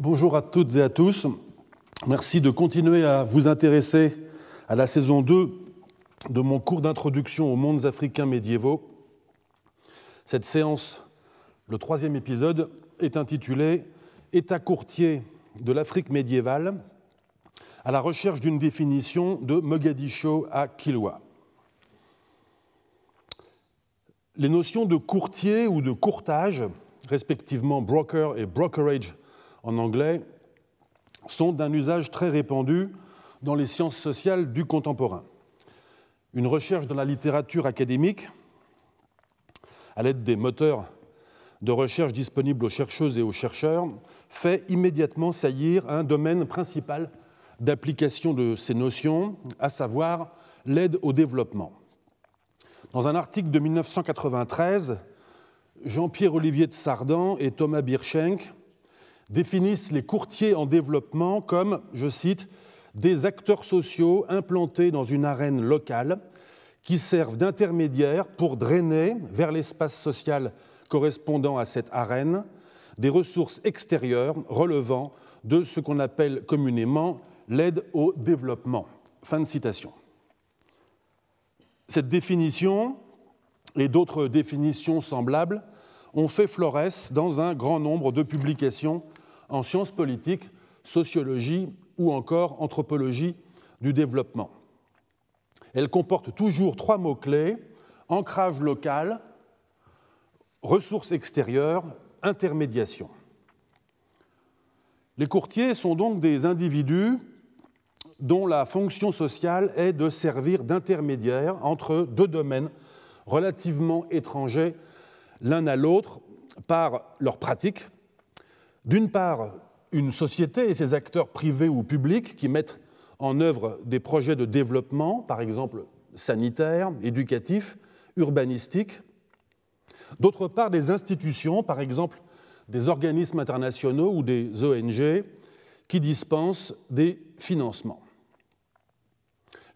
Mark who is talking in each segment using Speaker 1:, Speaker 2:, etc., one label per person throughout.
Speaker 1: Bonjour à toutes et à tous. Merci de continuer à vous intéresser à la saison 2 de mon cours d'introduction aux mondes africains médiévaux. Cette séance, le troisième épisode, est intitulé « État courtier de l'Afrique médiévale à la recherche d'une définition de Mogadiscio à Kilwa. Les notions de courtier ou de courtage, respectivement broker et brokerage en anglais, sont d'un usage très répandu dans les sciences sociales du contemporain. Une recherche dans la littérature académique, à l'aide des moteurs de recherche disponibles aux chercheuses et aux chercheurs, fait immédiatement saillir un domaine principal d'application de ces notions, à savoir l'aide au développement. Dans un article de 1993, Jean-Pierre Olivier de Sardan et Thomas Birschenk définissent les courtiers en développement comme, je cite, des acteurs sociaux implantés dans une arène locale qui servent d'intermédiaires pour drainer vers l'espace social correspondant à cette arène des ressources extérieures relevant de ce qu'on appelle communément l'aide au développement. Fin de citation. Cette définition et d'autres définitions semblables ont fait florès dans un grand nombre de publications en sciences politiques, sociologie ou encore anthropologie du développement. Elle comporte toujours trois mots-clés, ancrage local, ressources extérieures, intermédiation. Les courtiers sont donc des individus dont la fonction sociale est de servir d'intermédiaire entre deux domaines relativement étrangers l'un à l'autre par leur pratique, d'une part, une société et ses acteurs privés ou publics qui mettent en œuvre des projets de développement, par exemple sanitaires, éducatifs, urbanistiques. D'autre part, des institutions, par exemple des organismes internationaux ou des ONG, qui dispensent des financements.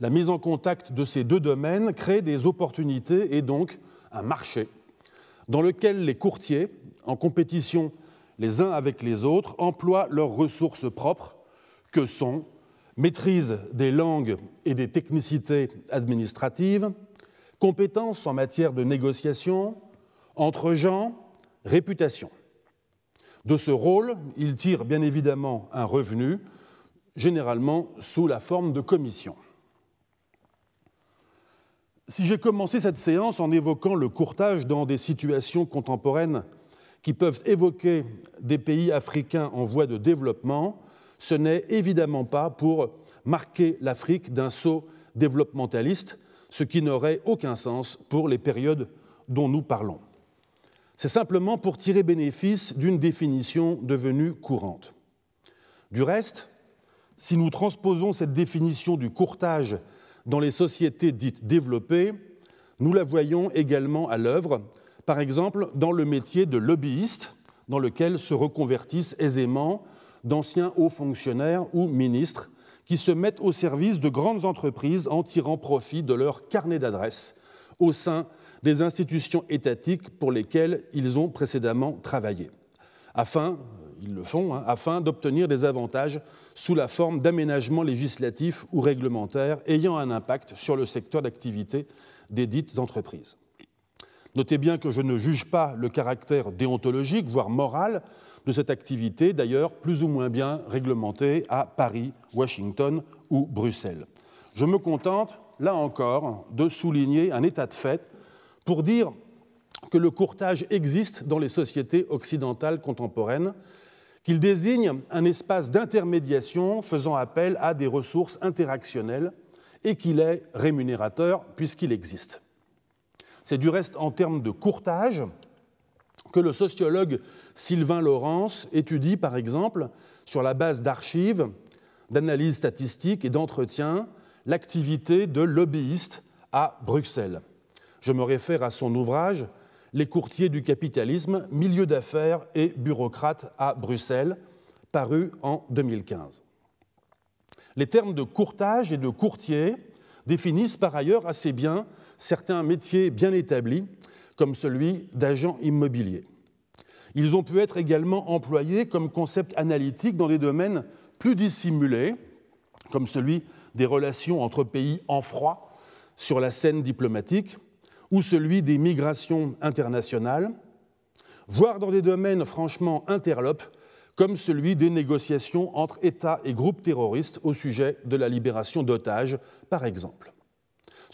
Speaker 1: La mise en contact de ces deux domaines crée des opportunités et donc un marché dans lequel les courtiers, en compétition les uns avec les autres, emploient leurs ressources propres, que sont maîtrise des langues et des technicités administratives, compétences en matière de négociation, entre gens, réputation. De ce rôle, ils tirent bien évidemment un revenu, généralement sous la forme de commissions. Si j'ai commencé cette séance en évoquant le courtage dans des situations contemporaines qui peuvent évoquer des pays africains en voie de développement, ce n'est évidemment pas pour marquer l'Afrique d'un saut développementaliste, ce qui n'aurait aucun sens pour les périodes dont nous parlons. C'est simplement pour tirer bénéfice d'une définition devenue courante. Du reste, si nous transposons cette définition du courtage dans les sociétés dites développées, nous la voyons également à l'œuvre par exemple dans le métier de lobbyiste, dans lequel se reconvertissent aisément d'anciens hauts fonctionnaires ou ministres qui se mettent au service de grandes entreprises en tirant profit de leur carnet d'adresses au sein des institutions étatiques pour lesquelles ils ont précédemment travaillé, afin, ils le font, hein, afin d'obtenir des avantages sous la forme d'aménagements législatifs ou réglementaires ayant un impact sur le secteur d'activité des dites entreprises. Notez bien que je ne juge pas le caractère déontologique, voire moral, de cette activité, d'ailleurs plus ou moins bien réglementée à Paris, Washington ou Bruxelles. Je me contente, là encore, de souligner un état de fait pour dire que le courtage existe dans les sociétés occidentales contemporaines, qu'il désigne un espace d'intermédiation faisant appel à des ressources interactionnelles et qu'il est rémunérateur puisqu'il existe. C'est du reste en termes de courtage que le sociologue Sylvain Laurence étudie, par exemple, sur la base d'archives, d'analyses statistiques et d'entretiens, l'activité de lobbyistes à Bruxelles. Je me réfère à son ouvrage Les courtiers du capitalisme, milieu d'affaires et bureaucrates à Bruxelles, paru en 2015. Les termes de courtage et de courtier définissent par ailleurs assez bien certains métiers bien établis, comme celui d'agent immobilier. Ils ont pu être également employés comme concept analytique dans des domaines plus dissimulés, comme celui des relations entre pays en froid sur la scène diplomatique, ou celui des migrations internationales, voire dans des domaines franchement interlopes, comme celui des négociations entre États et groupes terroristes au sujet de la libération d'otages, par exemple.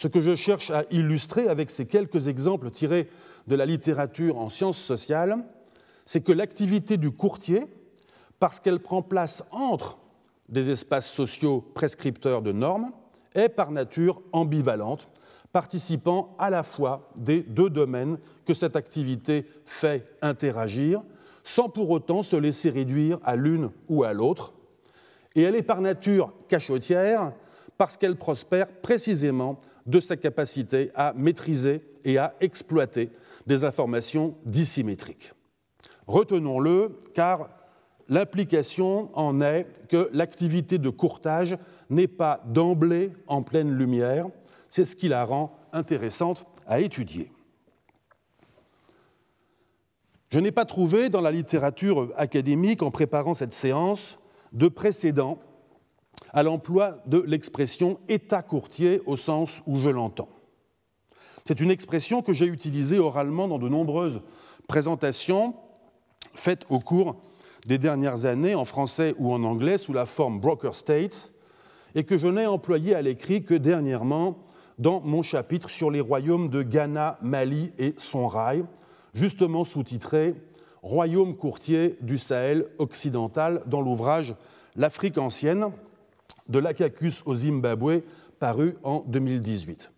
Speaker 1: Ce que je cherche à illustrer avec ces quelques exemples tirés de la littérature en sciences sociales, c'est que l'activité du courtier, parce qu'elle prend place entre des espaces sociaux prescripteurs de normes, est par nature ambivalente, participant à la fois des deux domaines que cette activité fait interagir, sans pour autant se laisser réduire à l'une ou à l'autre. Et elle est par nature cachotière, parce qu'elle prospère précisément de sa capacité à maîtriser et à exploiter des informations dissymétriques. Retenons-le, car l'implication en est que l'activité de courtage n'est pas d'emblée en pleine lumière, c'est ce qui la rend intéressante à étudier. Je n'ai pas trouvé dans la littérature académique, en préparant cette séance, de précédents à l'emploi de l'expression État courtier au sens où je l'entends. C'est une expression que j'ai utilisée oralement dans de nombreuses présentations faites au cours des dernières années en français ou en anglais sous la forme broker states et que je n'ai employée à l'écrit que dernièrement dans mon chapitre sur les royaumes de Ghana, Mali et Sonrai, justement sous-titré Royaume courtier du Sahel occidental dans l'ouvrage L'Afrique ancienne, de Lacacus au Zimbabwe, paru en 2018.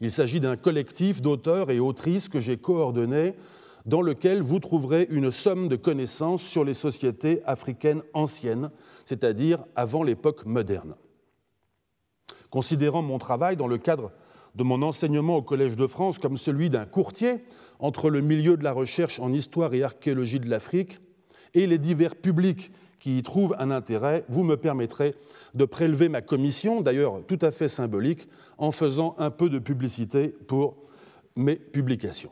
Speaker 1: Il s'agit d'un collectif d'auteurs et autrices que j'ai coordonné, dans lequel vous trouverez une somme de connaissances sur les sociétés africaines anciennes, c'est-à-dire avant l'époque moderne. Considérant mon travail dans le cadre de mon enseignement au Collège de France comme celui d'un courtier entre le milieu de la recherche en histoire et archéologie de l'Afrique et les divers publics qui y trouve un intérêt, vous me permettrez de prélever ma commission, d'ailleurs tout à fait symbolique, en faisant un peu de publicité pour mes publications.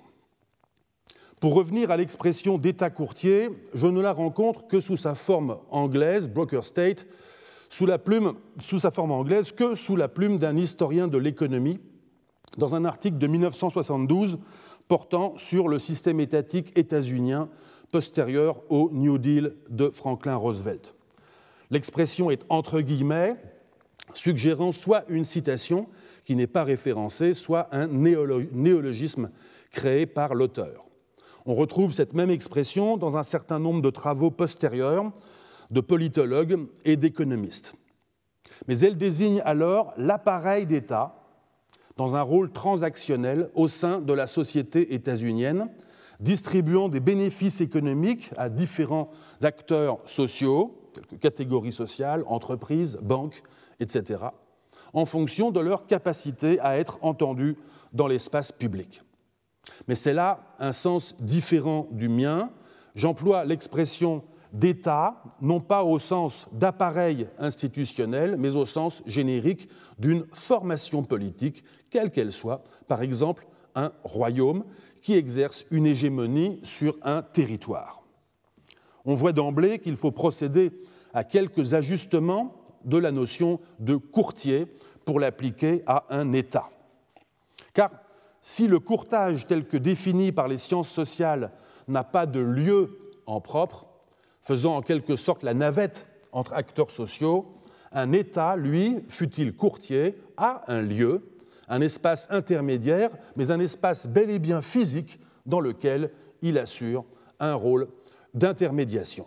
Speaker 1: Pour revenir à l'expression d'État courtier, je ne la rencontre que sous sa forme anglaise, broker state, sous, la plume, sous sa forme anglaise, que sous la plume d'un historien de l'économie, dans un article de 1972 portant sur le système étatique états-unien postérieure au New Deal de Franklin Roosevelt. L'expression est entre guillemets, suggérant soit une citation qui n'est pas référencée, soit un néologisme créé par l'auteur. On retrouve cette même expression dans un certain nombre de travaux postérieurs de politologues et d'économistes. Mais elle désigne alors l'appareil d'État dans un rôle transactionnel au sein de la société états-unienne, distribuant des bénéfices économiques à différents acteurs sociaux, catégories sociales, entreprises, banques, etc., en fonction de leur capacité à être entendus dans l'espace public. Mais c'est là un sens différent du mien. J'emploie l'expression d'État, non pas au sens d'appareil institutionnel, mais au sens générique d'une formation politique, quelle qu'elle soit, par exemple un royaume, qui exerce une hégémonie sur un territoire. On voit d'emblée qu'il faut procéder à quelques ajustements de la notion de courtier pour l'appliquer à un État. Car si le courtage tel que défini par les sciences sociales n'a pas de lieu en propre, faisant en quelque sorte la navette entre acteurs sociaux, un État, lui, fût-il courtier, a un lieu, un espace intermédiaire, mais un espace bel et bien physique dans lequel il assure un rôle d'intermédiation.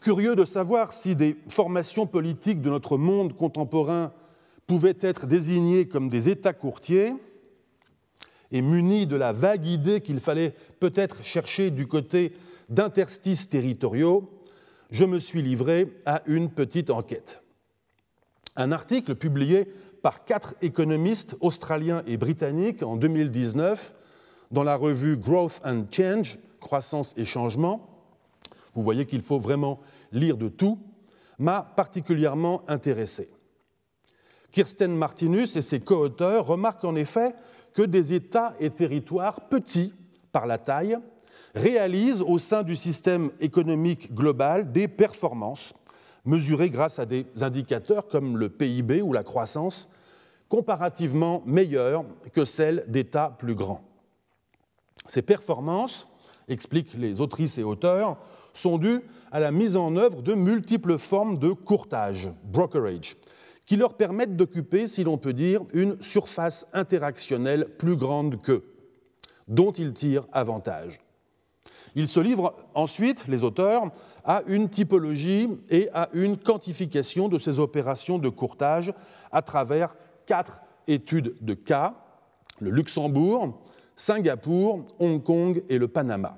Speaker 1: Curieux de savoir si des formations politiques de notre monde contemporain pouvaient être désignées comme des États courtiers, et munis de la vague idée qu'il fallait peut-être chercher du côté d'interstices territoriaux, je me suis livré à une petite enquête un article publié par quatre économistes australiens et britanniques en 2019 dans la revue Growth and Change, Croissance et Changement. Vous voyez qu'il faut vraiment lire de tout, m'a particulièrement intéressé. Kirsten Martinus et ses co-auteurs remarquent en effet que des États et territoires petits par la taille réalisent au sein du système économique global des performances Mesurés grâce à des indicateurs comme le PIB ou la croissance, comparativement meilleures que celles d'États plus grands. Ces performances, expliquent les autrices et auteurs, sont dues à la mise en œuvre de multiples formes de courtage, brokerage, qui leur permettent d'occuper, si l'on peut dire, une surface interactionnelle plus grande qu'eux, dont ils tirent avantage. Ils se livrent ensuite, les auteurs, à une typologie et à une quantification de ces opérations de courtage à travers quatre études de cas, le Luxembourg, Singapour, Hong Kong et le Panama.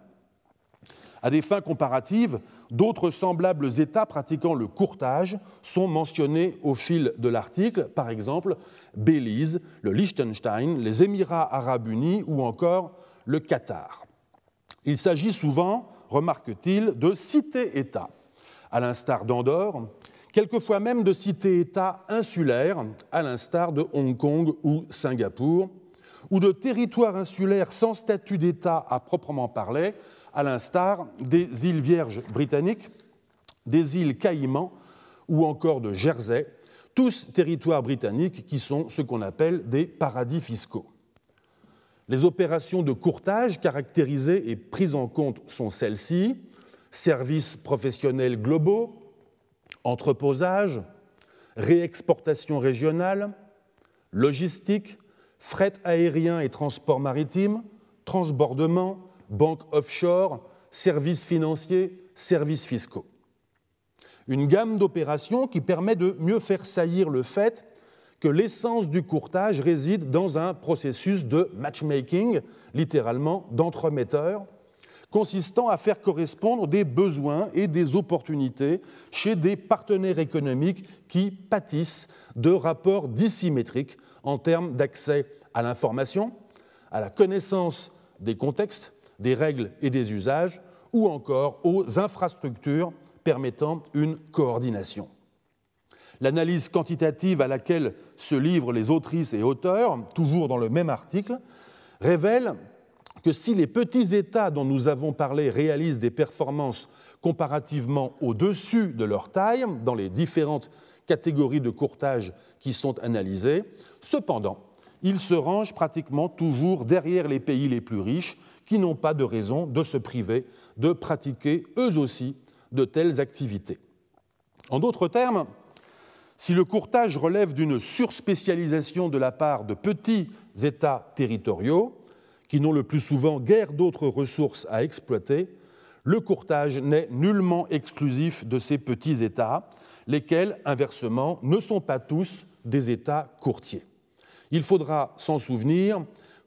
Speaker 1: À des fins comparatives, d'autres semblables États pratiquant le courtage sont mentionnés au fil de l'article, par exemple Belize, le Liechtenstein, les Émirats arabes unis ou encore le Qatar. Il s'agit souvent, remarque-t-il, de cités-États, à l'instar d'Andorre, quelquefois même de cités-États insulaires, à l'instar de Hong Kong ou Singapour, ou de territoires insulaires sans statut d'État à proprement parler, à l'instar des îles Vierges britanniques, des îles Caïmans ou encore de Jersey, tous territoires britanniques qui sont ce qu'on appelle des paradis fiscaux. Les opérations de courtage caractérisées et prises en compte sont celles-ci services professionnels globaux, entreposage, réexportation régionale, logistique, fret aérien et transport maritime, transbordement, banque offshore, services financiers, services fiscaux. Une gamme d'opérations qui permet de mieux faire saillir le fait que l'essence du courtage réside dans un processus de matchmaking, littéralement d'entremetteur, consistant à faire correspondre des besoins et des opportunités chez des partenaires économiques qui pâtissent de rapports dissymétriques en termes d'accès à l'information, à la connaissance des contextes, des règles et des usages, ou encore aux infrastructures permettant une coordination. L'analyse quantitative à laquelle se livrent les autrices et auteurs, toujours dans le même article, révèle que si les petits États dont nous avons parlé réalisent des performances comparativement au-dessus de leur taille dans les différentes catégories de courtage qui sont analysées, cependant, ils se rangent pratiquement toujours derrière les pays les plus riches qui n'ont pas de raison de se priver de pratiquer eux aussi de telles activités. En d'autres termes, si le courtage relève d'une surspécialisation de la part de petits États territoriaux, qui n'ont le plus souvent guère d'autres ressources à exploiter, le courtage n'est nullement exclusif de ces petits États, lesquels, inversement, ne sont pas tous des États courtiers. Il faudra s'en souvenir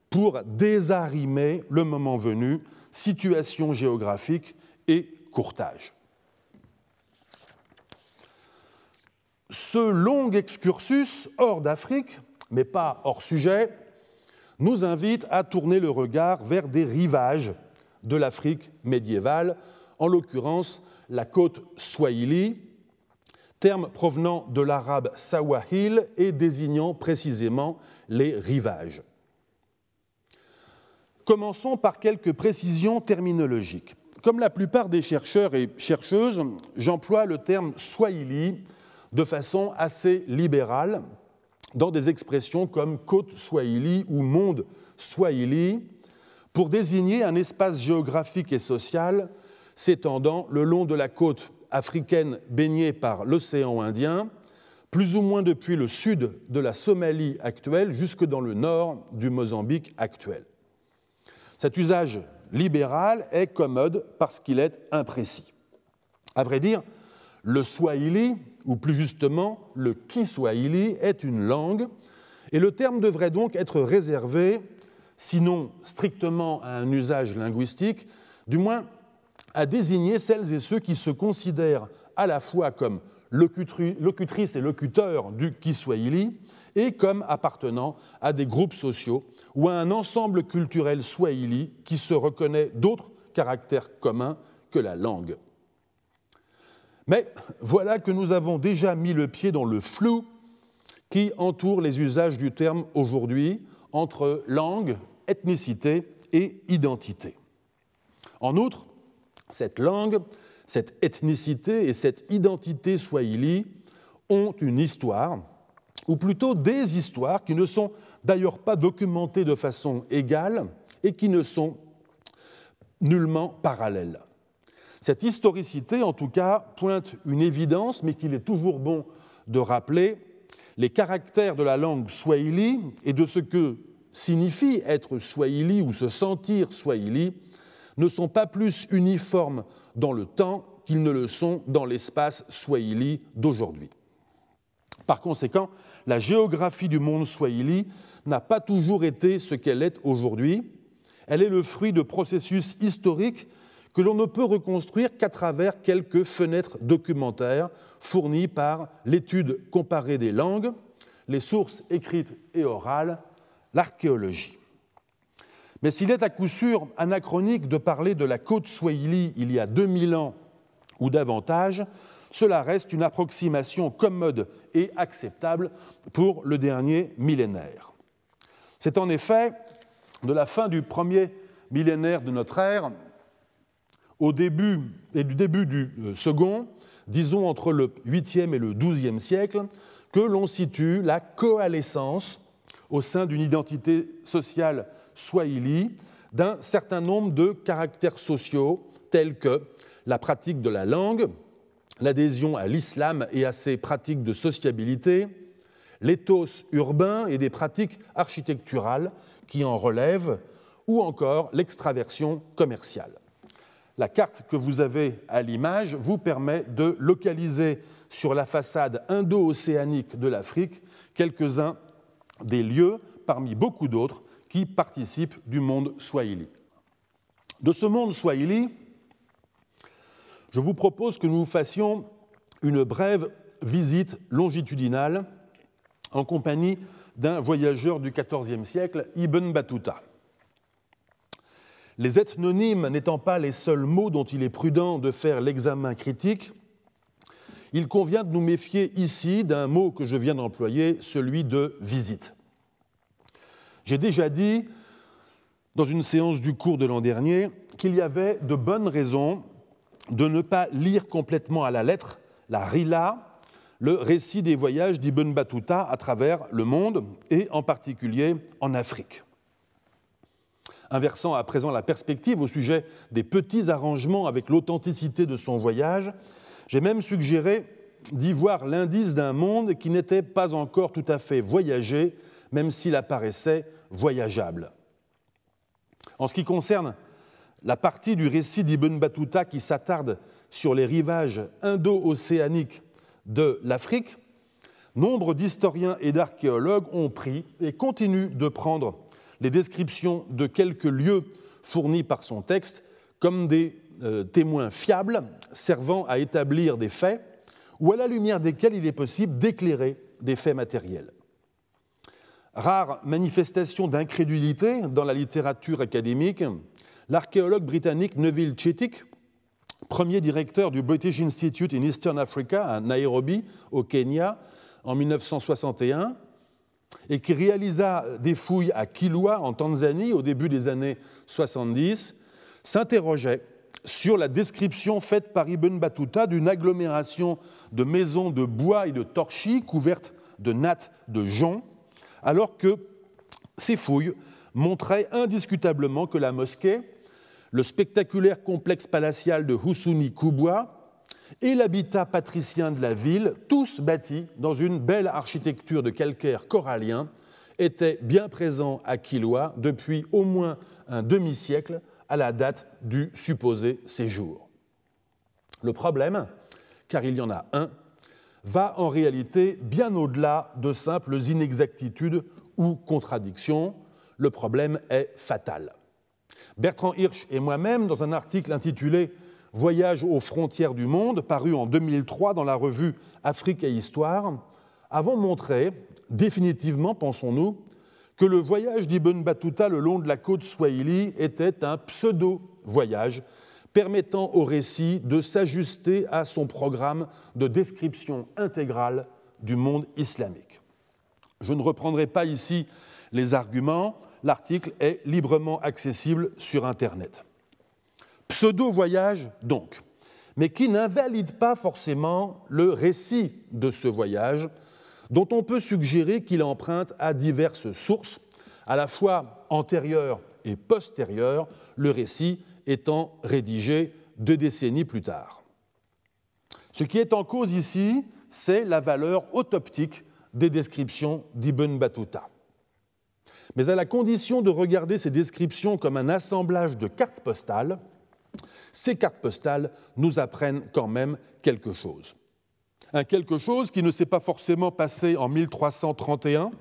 Speaker 1: pour désarimer le moment venu, situation géographique et courtage. Ce long excursus hors d'Afrique, mais pas hors sujet, nous invite à tourner le regard vers des rivages de l'Afrique médiévale, en l'occurrence la côte swahili, terme provenant de l'arabe sawahil et désignant précisément les rivages. Commençons par quelques précisions terminologiques. Comme la plupart des chercheurs et chercheuses, j'emploie le terme swahili de façon assez libérale dans des expressions comme côte swahili ou monde swahili pour désigner un espace géographique et social s'étendant le long de la côte africaine baignée par l'océan Indien, plus ou moins depuis le sud de la Somalie actuelle jusque dans le nord du Mozambique actuel. Cet usage libéral est commode parce qu'il est imprécis. À vrai dire, le swahili ou plus justement le Kiswahili, est une langue, et le terme devrait donc être réservé, sinon strictement à un usage linguistique, du moins à désigner celles et ceux qui se considèrent à la fois comme locutrices et locuteurs du Kiswahili et comme appartenant à des groupes sociaux ou à un ensemble culturel swahili qui se reconnaît d'autres caractères communs que la langue. Mais voilà que nous avons déjà mis le pied dans le flou qui entoure les usages du terme aujourd'hui entre langue, ethnicité et identité. En outre, cette langue, cette ethnicité et cette identité swahili ont une histoire, ou plutôt des histoires qui ne sont d'ailleurs pas documentées de façon égale et qui ne sont nullement parallèles. Cette historicité, en tout cas, pointe une évidence, mais qu'il est toujours bon de rappeler, les caractères de la langue swahili et de ce que signifie être swahili ou se sentir swahili ne sont pas plus uniformes dans le temps qu'ils ne le sont dans l'espace swahili d'aujourd'hui. Par conséquent, la géographie du monde swahili n'a pas toujours été ce qu'elle est aujourd'hui. Elle est le fruit de processus historiques que l'on ne peut reconstruire qu'à travers quelques fenêtres documentaires fournies par l'étude comparée des langues, les sources écrites et orales, l'archéologie. Mais s'il est à coup sûr anachronique de parler de la côte swahili il y a 2000 ans ou davantage, cela reste une approximation commode et acceptable pour le dernier millénaire. C'est en effet de la fin du premier millénaire de notre ère au début et du début du euh, second, disons entre le 8e et le 12e siècle, que l'on situe la coalescence au sein d'une identité sociale swahili d'un certain nombre de caractères sociaux tels que la pratique de la langue, l'adhésion à l'islam et à ses pratiques de sociabilité, l'éthos urbain et des pratiques architecturales qui en relèvent, ou encore l'extraversion commerciale. La carte que vous avez à l'image vous permet de localiser sur la façade indo-océanique de l'Afrique quelques-uns des lieux, parmi beaucoup d'autres, qui participent du monde swahili. De ce monde swahili, je vous propose que nous fassions une brève visite longitudinale en compagnie d'un voyageur du XIVe siècle, Ibn Battuta. Les ethnonymes n'étant pas les seuls mots dont il est prudent de faire l'examen critique, il convient de nous méfier ici d'un mot que je viens d'employer, celui de visite. J'ai déjà dit, dans une séance du cours de l'an dernier, qu'il y avait de bonnes raisons de ne pas lire complètement à la lettre la Rila, le récit des voyages d'Ibn Battuta à travers le monde et en particulier en Afrique inversant à présent la perspective au sujet des petits arrangements avec l'authenticité de son voyage, j'ai même suggéré d'y voir l'indice d'un monde qui n'était pas encore tout à fait voyagé, même s'il apparaissait voyageable. En ce qui concerne la partie du récit d'Ibn Battuta qui s'attarde sur les rivages indo-océaniques de l'Afrique, nombre d'historiens et d'archéologues ont pris et continuent de prendre les descriptions de quelques lieux fournis par son texte comme des euh, témoins fiables servant à établir des faits ou à la lumière desquels il est possible d'éclairer des faits matériels. Rare manifestation d'incrédulité dans la littérature académique, l'archéologue britannique Neville Chittick, premier directeur du British Institute in Eastern Africa à Nairobi, au Kenya, en 1961, et qui réalisa des fouilles à Kilwa, en Tanzanie, au début des années 70, s'interrogeait sur la description faite par Ibn Battuta d'une agglomération de maisons de bois et de torchis couvertes de nattes de jonc, alors que ces fouilles montraient indiscutablement que la mosquée, le spectaculaire complexe palatial de Husuni Kubwa, et l'habitat patricien de la ville, tous bâtis dans une belle architecture de calcaire corallien, était bien présent à Kilwa depuis au moins un demi-siècle à la date du supposé séjour. Le problème, car il y en a un, va en réalité bien au-delà de simples inexactitudes ou contradictions. Le problème est fatal. Bertrand Hirsch et moi-même, dans un article intitulé Voyage aux frontières du monde, paru en 2003 dans la revue Afrique et Histoire, avons montré, définitivement, pensons-nous, que le voyage d'Ibn Battuta le long de la côte swahili était un pseudo-voyage permettant au récit de s'ajuster à son programme de description intégrale du monde islamique. Je ne reprendrai pas ici les arguments, l'article est librement accessible sur Internet. Pseudo-voyage, donc, mais qui n'invalide pas forcément le récit de ce voyage, dont on peut suggérer qu'il emprunte à diverses sources, à la fois antérieures et postérieures, le récit étant rédigé deux décennies plus tard. Ce qui est en cause ici, c'est la valeur autoptique des descriptions d'Ibn Battuta. Mais à la condition de regarder ces descriptions comme un assemblage de cartes postales, ces cartes postales nous apprennent quand même quelque chose. Un quelque chose qui ne s'est pas forcément passé en 1331,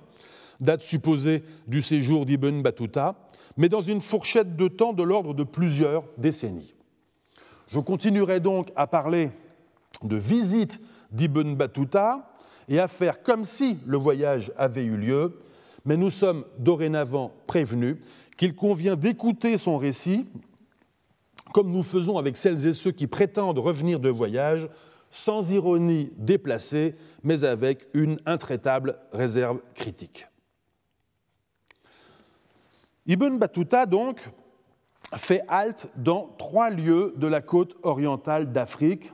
Speaker 1: date supposée du séjour d'Ibn Battuta, mais dans une fourchette de temps de l'ordre de plusieurs décennies. Je continuerai donc à parler de visite d'Ibn Battuta et à faire comme si le voyage avait eu lieu, mais nous sommes dorénavant prévenus qu'il convient d'écouter son récit comme nous faisons avec celles et ceux qui prétendent revenir de voyage, sans ironie déplacée, mais avec une intraitable réserve critique. Ibn Battuta, donc, fait halte dans trois lieux de la côte orientale d'Afrique,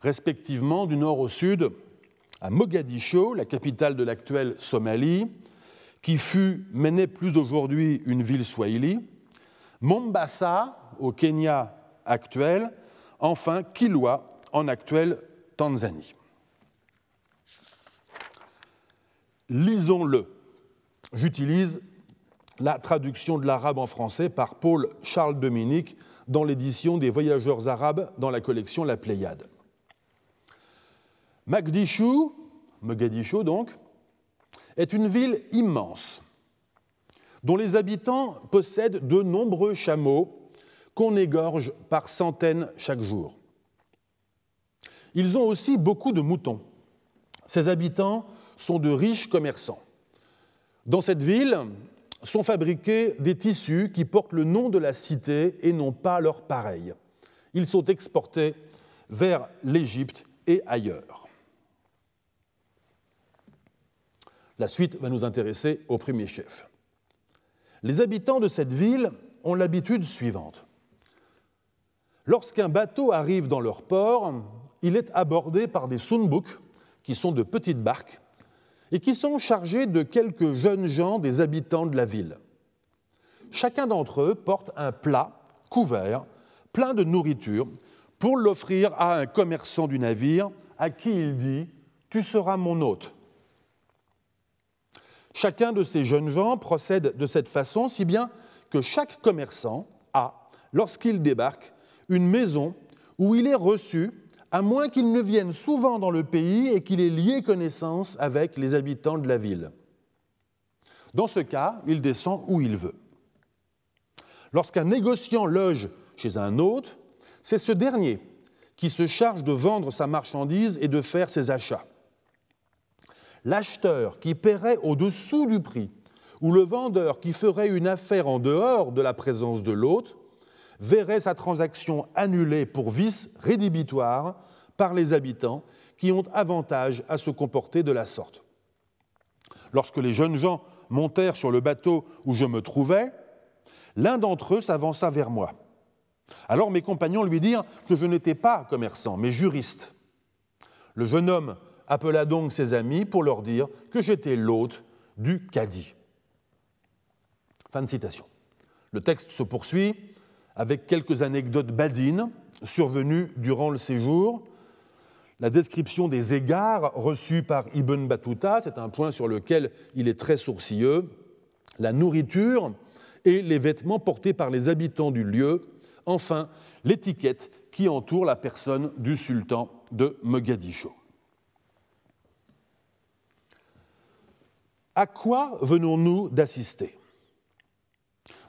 Speaker 1: respectivement du nord au sud, à Mogadiscio, la capitale de l'actuelle Somalie, qui fut, mais n'est plus aujourd'hui une ville swahili, Mombasa, au Kenya actuel, enfin Kilwa en actuelle Tanzanie. Lisons-le. J'utilise la traduction de l'arabe en français par Paul Charles Dominique dans l'édition des Voyageurs arabes dans la collection La Pléiade. Magdishu Mogadishu donc, est une ville immense dont les habitants possèdent de nombreux chameaux qu'on égorge par centaines chaque jour. Ils ont aussi beaucoup de moutons. Ces habitants sont de riches commerçants. Dans cette ville sont fabriqués des tissus qui portent le nom de la cité et n'ont pas leur pareil. Ils sont exportés vers l'Égypte et ailleurs. La suite va nous intéresser au premier chef. Les habitants de cette ville ont l'habitude suivante. Lorsqu'un bateau arrive dans leur port, il est abordé par des sunbuk, qui sont de petites barques, et qui sont chargés de quelques jeunes gens des habitants de la ville. Chacun d'entre eux porte un plat couvert, plein de nourriture, pour l'offrir à un commerçant du navire, à qui il dit ⁇ Tu seras mon hôte ⁇ Chacun de ces jeunes gens procède de cette façon, si bien que chaque commerçant a, lorsqu'il débarque, une maison où il est reçu, à moins qu'il ne vienne souvent dans le pays et qu'il ait lié connaissance avec les habitants de la ville. Dans ce cas, il descend où il veut. Lorsqu'un négociant loge chez un hôte, c'est ce dernier qui se charge de vendre sa marchandise et de faire ses achats. L'acheteur qui paierait au-dessous du prix ou le vendeur qui ferait une affaire en dehors de la présence de l'hôte verrait sa transaction annulée pour vice rédhibitoire par les habitants qui ont avantage à se comporter de la sorte. Lorsque les jeunes gens montèrent sur le bateau où je me trouvais, l'un d'entre eux s'avança vers moi. Alors mes compagnons lui dirent que je n'étais pas commerçant, mais juriste. Le jeune homme appela donc ses amis pour leur dire que j'étais l'hôte du caddie. Fin de citation. Le texte se poursuit avec quelques anecdotes badines survenues durant le séjour. La description des égards reçus par Ibn Battuta, c'est un point sur lequel il est très sourcilleux. La nourriture et les vêtements portés par les habitants du lieu. Enfin, l'étiquette qui entoure la personne du sultan de Mogadiscio. À quoi venons-nous d'assister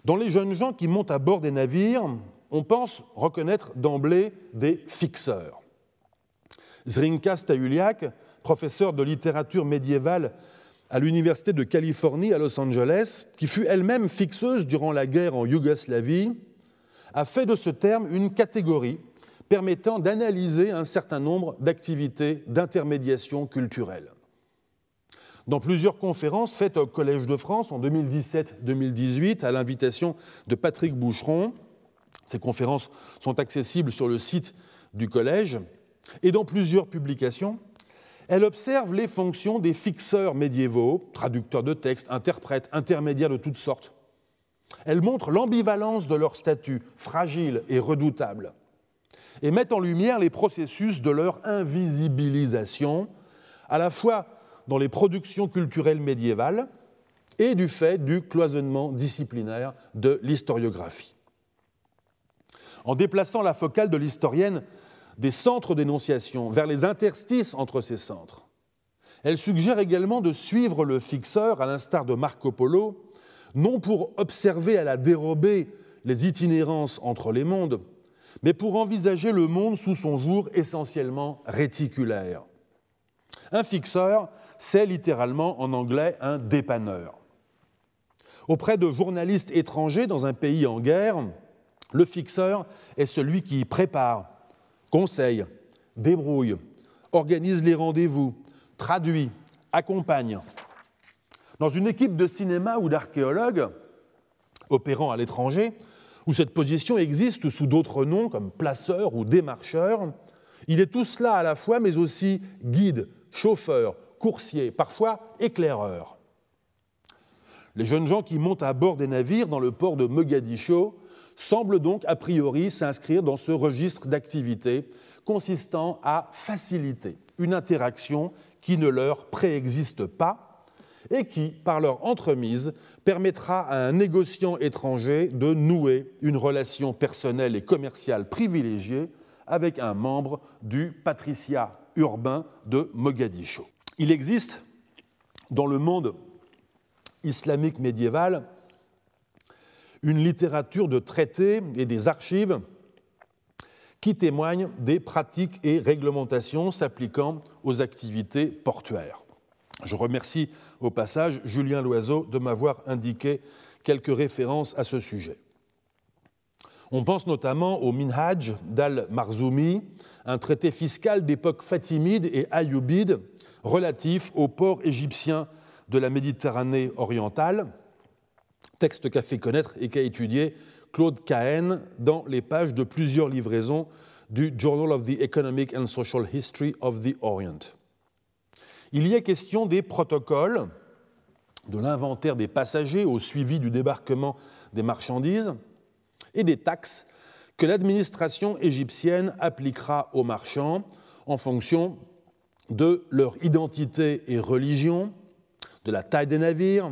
Speaker 1: dans les jeunes gens qui montent à bord des navires, on pense reconnaître d'emblée des fixeurs. Zrinka Stahuliak, professeur de littérature médiévale à l'Université de Californie à Los Angeles, qui fut elle-même fixeuse durant la guerre en Yougoslavie, a fait de ce terme une catégorie permettant d'analyser un certain nombre d'activités d'intermédiation culturelle dans plusieurs conférences faites au Collège de France en 2017-2018 à l'invitation de Patrick Boucheron. Ces conférences sont accessibles sur le site du Collège et dans plusieurs publications. Elle observe les fonctions des fixeurs médiévaux, traducteurs de textes, interprètes, intermédiaires de toutes sortes. Elle montre l'ambivalence de leur statut, fragile et redoutable, et met en lumière les processus de leur invisibilisation, à la fois dans les productions culturelles médiévales et du fait du cloisonnement disciplinaire de l'historiographie. En déplaçant la focale de l'historienne des centres d'énonciation vers les interstices entre ces centres, elle suggère également de suivre le fixeur, à l'instar de Marco Polo, non pour observer à la dérobée les itinérances entre les mondes, mais pour envisager le monde sous son jour essentiellement réticulaire. Un fixeur c'est littéralement en anglais un dépanneur. Auprès de journalistes étrangers dans un pays en guerre, le fixeur est celui qui prépare, conseille, débrouille, organise les rendez-vous, traduit, accompagne. Dans une équipe de cinéma ou d'archéologues opérant à l'étranger, où cette position existe sous d'autres noms comme placeur ou démarcheur, il est tout cela à la fois, mais aussi guide, chauffeur, coursiers, parfois éclaireurs. Les jeunes gens qui montent à bord des navires dans le port de Mogadiscio semblent donc a priori s'inscrire dans ce registre d'activité consistant à faciliter une interaction qui ne leur préexiste pas et qui, par leur entremise, permettra à un négociant étranger de nouer une relation personnelle et commerciale privilégiée avec un membre du patriciat urbain de Mogadiscio. Il existe dans le monde islamique médiéval une littérature de traités et des archives qui témoignent des pratiques et réglementations s'appliquant aux activités portuaires. Je remercie au passage Julien Loiseau de m'avoir indiqué quelques références à ce sujet. On pense notamment au Minhaj d'Al-Marzoumi, un traité fiscal d'époque fatimide et ayoubide relatif au port égyptien de la Méditerranée orientale, texte qu'a fait connaître et qu'a étudié Claude Cahen dans les pages de plusieurs livraisons du Journal of the Economic and Social History of the Orient. Il y a question des protocoles, de l'inventaire des passagers au suivi du débarquement des marchandises et des taxes que l'administration égyptienne appliquera aux marchands en fonction de leur identité et religion, de la taille des navires,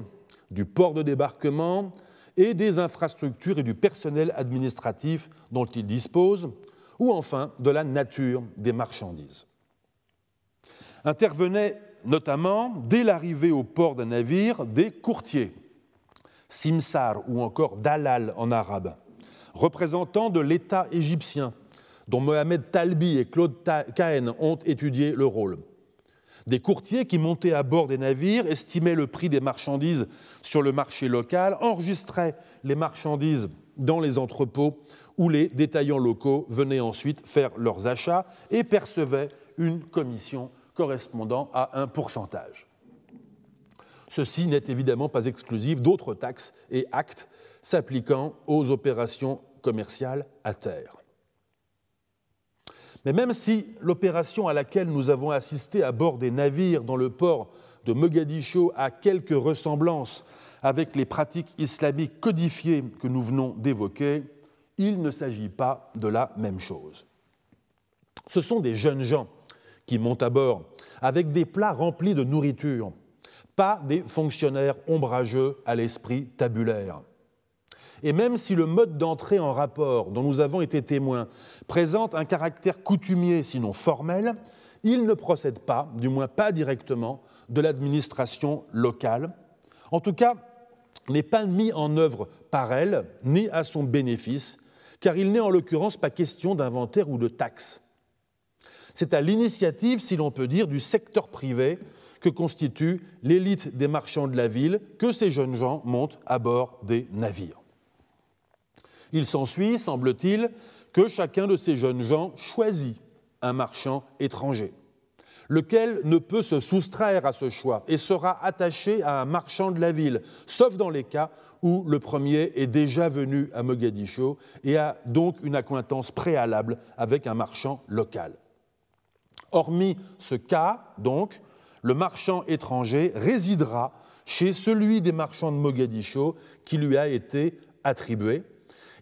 Speaker 1: du port de débarquement et des infrastructures et du personnel administratif dont ils disposent, ou enfin de la nature des marchandises. Intervenaient notamment, dès l'arrivée au port d'un navire, des courtiers, simsar ou encore dalal en arabe, représentants de l'État égyptien, dont Mohamed Talbi et Claude Cahen ont étudié le rôle. Des courtiers qui montaient à bord des navires, estimaient le prix des marchandises sur le marché local, enregistraient les marchandises dans les entrepôts où les détaillants locaux venaient ensuite faire leurs achats et percevaient une commission correspondant à un pourcentage. Ceci n'est évidemment pas exclusif d'autres taxes et actes s'appliquant aux opérations commerciales à terre. Mais même si l'opération à laquelle nous avons assisté à bord des navires dans le port de Mogadiscio a quelques ressemblances avec les pratiques islamiques codifiées que nous venons d'évoquer, il ne s'agit pas de la même chose. Ce sont des jeunes gens qui montent à bord avec des plats remplis de nourriture, pas des fonctionnaires ombrageux à l'esprit tabulaire. Et même si le mode d'entrée en rapport dont nous avons été témoins présente un caractère coutumier, sinon formel, il ne procède pas, du moins pas directement, de l'administration locale. En tout cas, n'est pas mis en œuvre par elle, ni à son bénéfice, car il n'est en l'occurrence pas question d'inventaire ou de taxe. C'est à l'initiative, si l'on peut dire, du secteur privé que constitue l'élite des marchands de la ville que ces jeunes gens montent à bord des navires. Il s'ensuit, semble-t-il, que chacun de ces jeunes gens choisit un marchand étranger, lequel ne peut se soustraire à ce choix et sera attaché à un marchand de la ville, sauf dans les cas où le premier est déjà venu à Mogadiscio et a donc une acquaintance préalable avec un marchand local. Hormis ce cas, donc, le marchand étranger résidera chez celui des marchands de Mogadiscio qui lui a été attribué,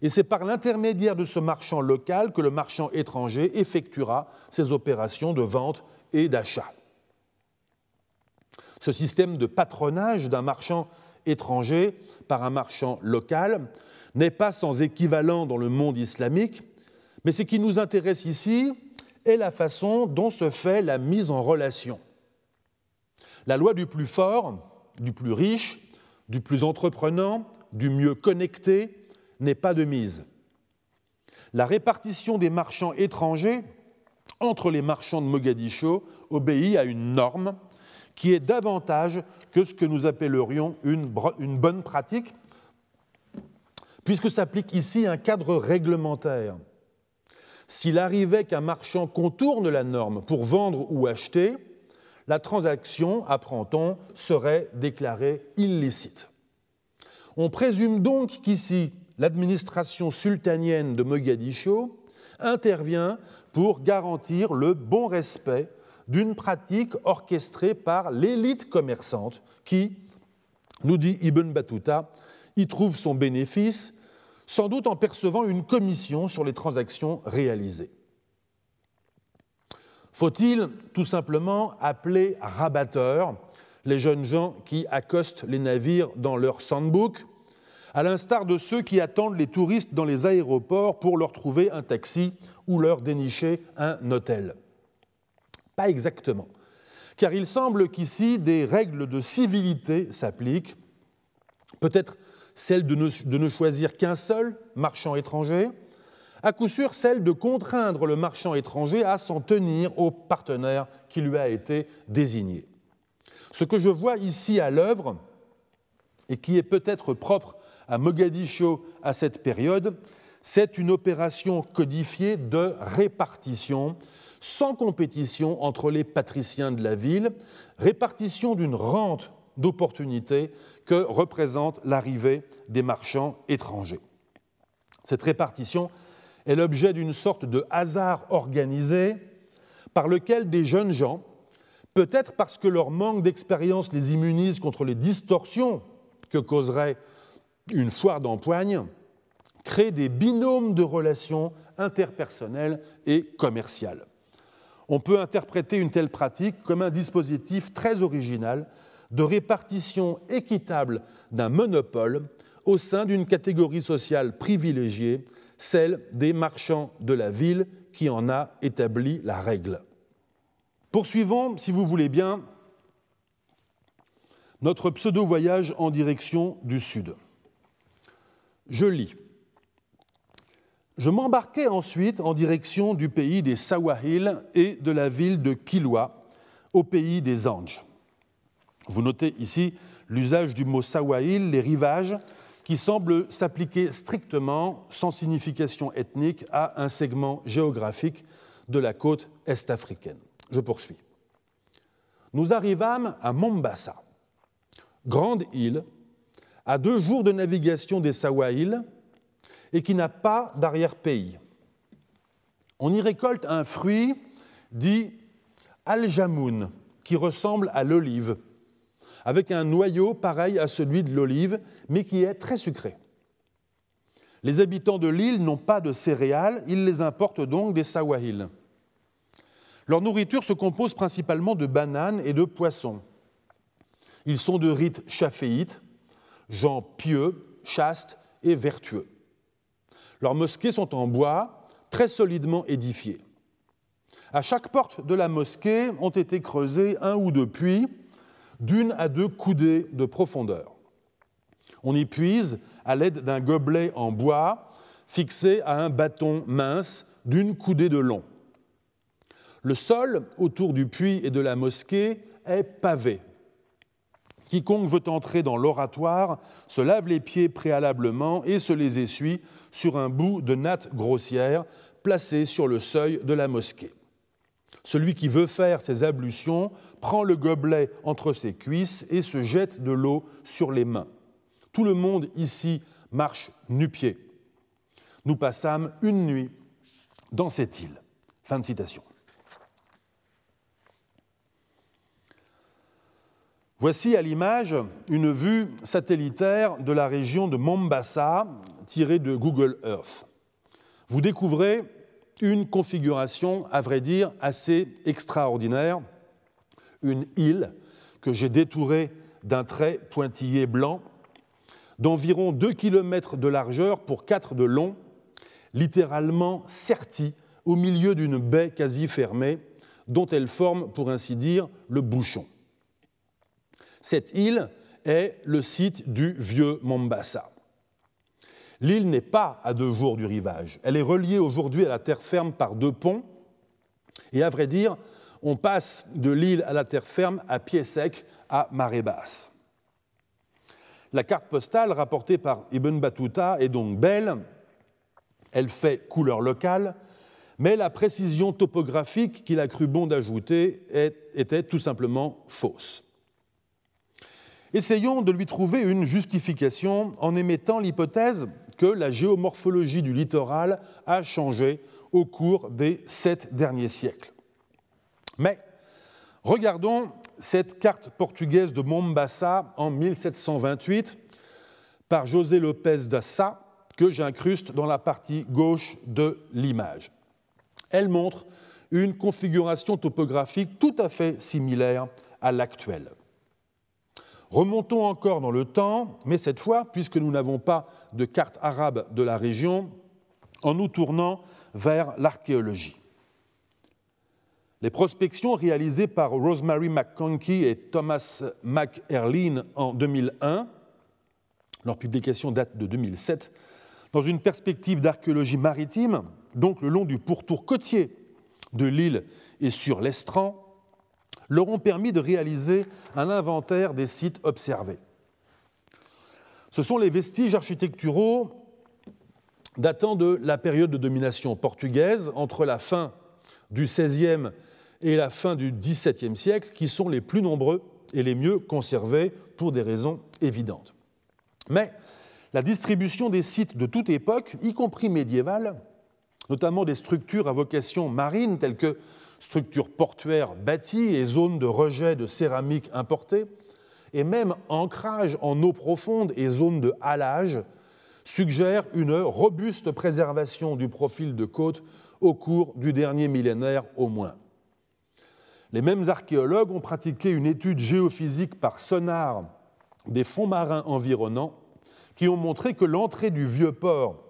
Speaker 1: et c'est par l'intermédiaire de ce marchand local que le marchand étranger effectuera ses opérations de vente et d'achat. Ce système de patronage d'un marchand étranger par un marchand local n'est pas sans équivalent dans le monde islamique, mais ce qui nous intéresse ici est la façon dont se fait la mise en relation. La loi du plus fort, du plus riche, du plus entreprenant, du mieux connecté, n'est pas de mise. La répartition des marchands étrangers entre les marchands de Mogadiscio obéit à une norme qui est davantage que ce que nous appellerions une, bonne pratique, puisque s'applique ici un cadre réglementaire. S'il arrivait qu'un marchand contourne la norme pour vendre ou acheter, la transaction, apprend-on, serait déclarée illicite. On présume donc qu'ici, l'administration sultanienne de Mogadiscio intervient pour garantir le bon respect d'une pratique orchestrée par l'élite commerçante qui, nous dit Ibn Battuta, y trouve son bénéfice, sans doute en percevant une commission sur les transactions réalisées. Faut-il tout simplement appeler rabatteurs les jeunes gens qui accostent les navires dans leur sandbook à l'instar de ceux qui attendent les touristes dans les aéroports pour leur trouver un taxi ou leur dénicher un hôtel. Pas exactement, car il semble qu'ici des règles de civilité s'appliquent, peut-être celle de ne, choisir qu'un seul marchand étranger, à coup sûr celle de contraindre le marchand étranger à s'en tenir au partenaire qui lui a été désigné. Ce que je vois ici à l'œuvre, et qui est peut-être propre à Mogadiscio à cette période, c'est une opération codifiée de répartition, sans compétition entre les patriciens de la ville, répartition d'une rente d'opportunités que représente l'arrivée des marchands étrangers. Cette répartition est l'objet d'une sorte de hasard organisé par lequel des jeunes gens, peut-être parce que leur manque d'expérience les immunise contre les distorsions que causerait une foire d'empoigne, crée des binômes de relations interpersonnelles et commerciales. On peut interpréter une telle pratique comme un dispositif très original de répartition équitable d'un monopole au sein d'une catégorie sociale privilégiée, celle des marchands de la ville qui en a établi la règle. Poursuivons, si vous voulez bien, notre pseudo-voyage en direction du sud. Je lis. Je m'embarquai ensuite en direction du pays des Sawahil et de la ville de Kilwa, au pays des anges. Vous notez ici l'usage du mot Sawahil, les rivages, qui semble s'appliquer strictement, sans signification ethnique, à un segment géographique de la côte est-africaine. Je poursuis. Nous arrivâmes à Mombasa, grande île à deux jours de navigation des Sawahil et qui n'a pas d'arrière-pays. On y récolte un fruit dit aljamoun qui ressemble à l'olive, avec un noyau pareil à celui de l'olive, mais qui est très sucré. Les habitants de l'île n'ont pas de céréales, ils les importent donc des Sawahil. Leur nourriture se compose principalement de bananes et de poissons. Ils sont de rites chaféites, gens pieux, chastes et vertueux. Leurs mosquées sont en bois, très solidement édifiées. À chaque porte de la mosquée ont été creusés un ou deux puits d'une à deux coudées de profondeur. On y puise à l'aide d'un gobelet en bois fixé à un bâton mince d'une coudée de long. Le sol autour du puits et de la mosquée est pavé Quiconque veut entrer dans l'oratoire se lave les pieds préalablement et se les essuie sur un bout de natte grossière placé sur le seuil de la mosquée. Celui qui veut faire ses ablutions prend le gobelet entre ses cuisses et se jette de l'eau sur les mains. Tout le monde ici marche nu-pied. Nous passâmes une nuit dans cette île. Fin de citation. Voici à l'image une vue satellitaire de la région de Mombasa tirée de Google Earth. Vous découvrez une configuration, à vrai dire, assez extraordinaire, une île que j'ai détourée d'un trait pointillé blanc, d'environ 2 km de largeur pour 4 de long, littéralement sertie au milieu d'une baie quasi fermée, dont elle forme, pour ainsi dire, le bouchon. Cette île est le site du vieux Mombasa. L'île n'est pas à deux jours du rivage. Elle est reliée aujourd'hui à la terre ferme par deux ponts. Et à vrai dire, on passe de l'île à la terre ferme à pied sec, à marée basse. La carte postale rapportée par Ibn Battuta est donc belle. Elle fait couleur locale, mais la précision topographique qu'il a cru bon d'ajouter était tout simplement fausse. Essayons de lui trouver une justification en émettant l'hypothèse que la géomorphologie du littoral a changé au cours des sept derniers siècles. Mais regardons cette carte portugaise de Mombasa en 1728 par José López da Sá que j'incruste dans la partie gauche de l'image. Elle montre une configuration topographique tout à fait similaire à l'actuelle. Remontons encore dans le temps, mais cette fois, puisque nous n'avons pas de carte arabe de la région, en nous tournant vers l'archéologie. Les prospections réalisées par Rosemary McConkie et Thomas McErline en 2001, leur publication date de 2007, dans une perspective d'archéologie maritime, donc le long du pourtour côtier de l'île et sur l'estran, leur ont permis de réaliser un inventaire des sites observés. Ce sont les vestiges architecturaux datant de la période de domination portugaise entre la fin du XVIe et la fin du XVIIe siècle qui sont les plus nombreux et les mieux conservés pour des raisons évidentes. Mais la distribution des sites de toute époque, y compris médiévale, notamment des structures à vocation marine telles que structures portuaires bâties et zones de rejet de céramique importées et même ancrage en eau profonde et zones de halage, suggèrent une robuste préservation du profil de côte au cours du dernier millénaire au moins. Les mêmes archéologues ont pratiqué une étude géophysique par sonar des fonds marins environnants qui ont montré que l'entrée du vieux port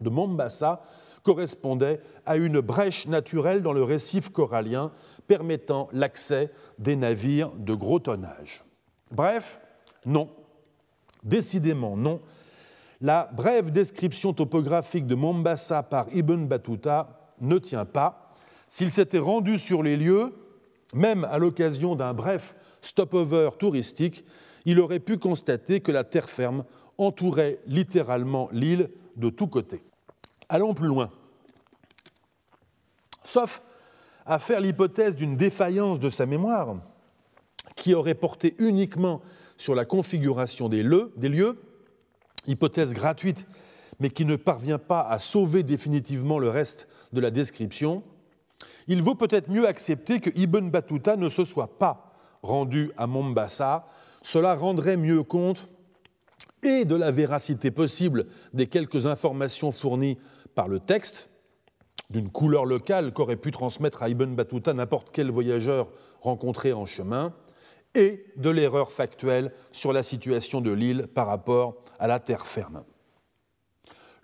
Speaker 1: de Mombasa correspondait à une brèche naturelle dans le récif corallien permettant l'accès des navires de gros tonnage. Bref, non, décidément non, la brève description topographique de Mombasa par Ibn Battuta ne tient pas. S'il s'était rendu sur les lieux, même à l'occasion d'un bref stopover touristique, il aurait pu constater que la terre ferme entourait littéralement l'île de tous côtés. Allons plus loin. Sauf à faire l'hypothèse d'une défaillance de sa mémoire, qui aurait porté uniquement sur la configuration des, des lieux, hypothèse gratuite, mais qui ne parvient pas à sauver définitivement le reste de la description, il vaut peut-être mieux accepter que Ibn Battuta ne se soit pas rendu à Mombasa. Cela rendrait mieux compte et de la véracité possible des quelques informations fournies par le texte, d'une couleur locale qu'aurait pu transmettre à Ibn Battuta n'importe quel voyageur rencontré en chemin, et de l'erreur factuelle sur la situation de l'île par rapport à la terre ferme.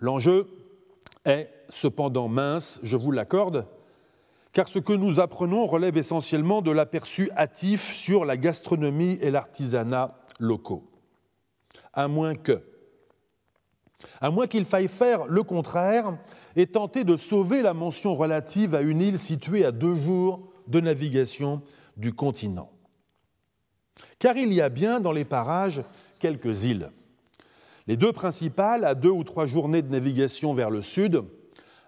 Speaker 1: L'enjeu est cependant mince, je vous l'accorde, car ce que nous apprenons relève essentiellement de l'aperçu hâtif sur la gastronomie et l'artisanat locaux. À moins que, à moins qu'il faille faire le contraire et tenter de sauver la mention relative à une île située à deux jours de navigation du continent. Car il y a bien dans les parages quelques îles. Les deux principales, à deux ou trois journées de navigation vers le sud,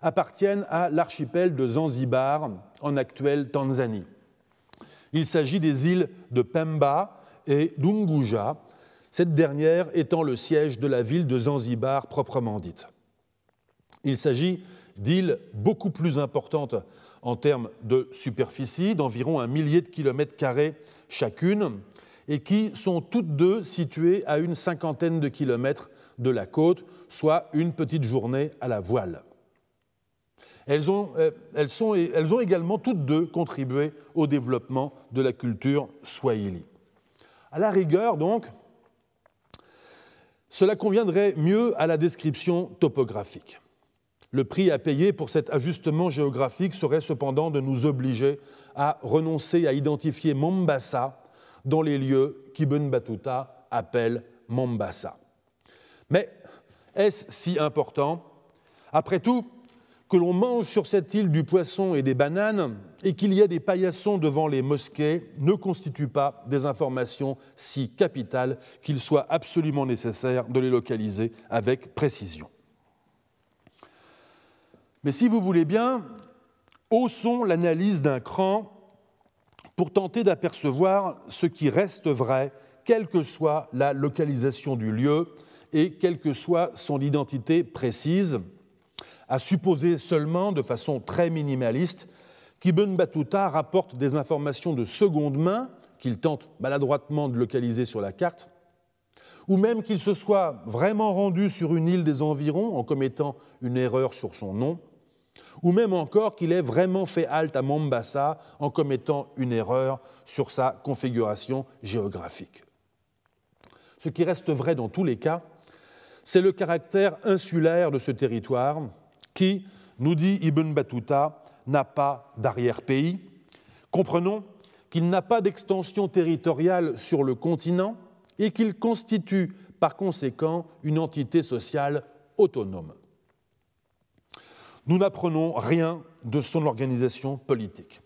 Speaker 1: appartiennent à l'archipel de Zanzibar, en actuelle Tanzanie. Il s'agit des îles de Pemba et d'Unguja, cette dernière étant le siège de la ville de Zanzibar proprement dite. Il s'agit d'îles beaucoup plus importantes en termes de superficie, d'environ un millier de kilomètres carrés chacune, et qui sont toutes deux situées à une cinquantaine de kilomètres de la côte, soit une petite journée à la voile. Elles ont, euh, également toutes deux contribué au développement de la culture swahili. À la rigueur, donc, cela conviendrait mieux à la description topographique. Le prix à payer pour cet ajustement géographique serait cependant de nous obliger à renoncer à identifier Mombasa dans les lieux qu'Ibn Battuta appelle Mombasa. Mais est-ce si important Après tout, que l'on mange sur cette île du poisson et des bananes et qu'il y a des paillassons devant les mosquées ne constitue pas des informations si capitales qu'il soit absolument nécessaire de les localiser avec précision. Mais si vous voulez bien, haussons l'analyse d'un cran pour tenter d'apercevoir ce qui reste vrai, quelle que soit la localisation du lieu et quelle que soit son identité précise, à supposer seulement, de façon très minimaliste, qu'Ibn Battuta rapporte des informations de seconde main qu'il tente maladroitement de localiser sur la carte, ou même qu'il se soit vraiment rendu sur une île des environs en commettant une erreur sur son nom, ou même encore qu'il ait vraiment fait halte à Mombasa en commettant une erreur sur sa configuration géographique. Ce qui reste vrai dans tous les cas, c'est le caractère insulaire de ce territoire, qui, nous dit Ibn Battuta, n'a pas d'arrière-pays. Comprenons qu'il n'a pas d'extension territoriale sur le continent et qu'il constitue par conséquent une entité sociale autonome. Nous n'apprenons rien de son organisation politique.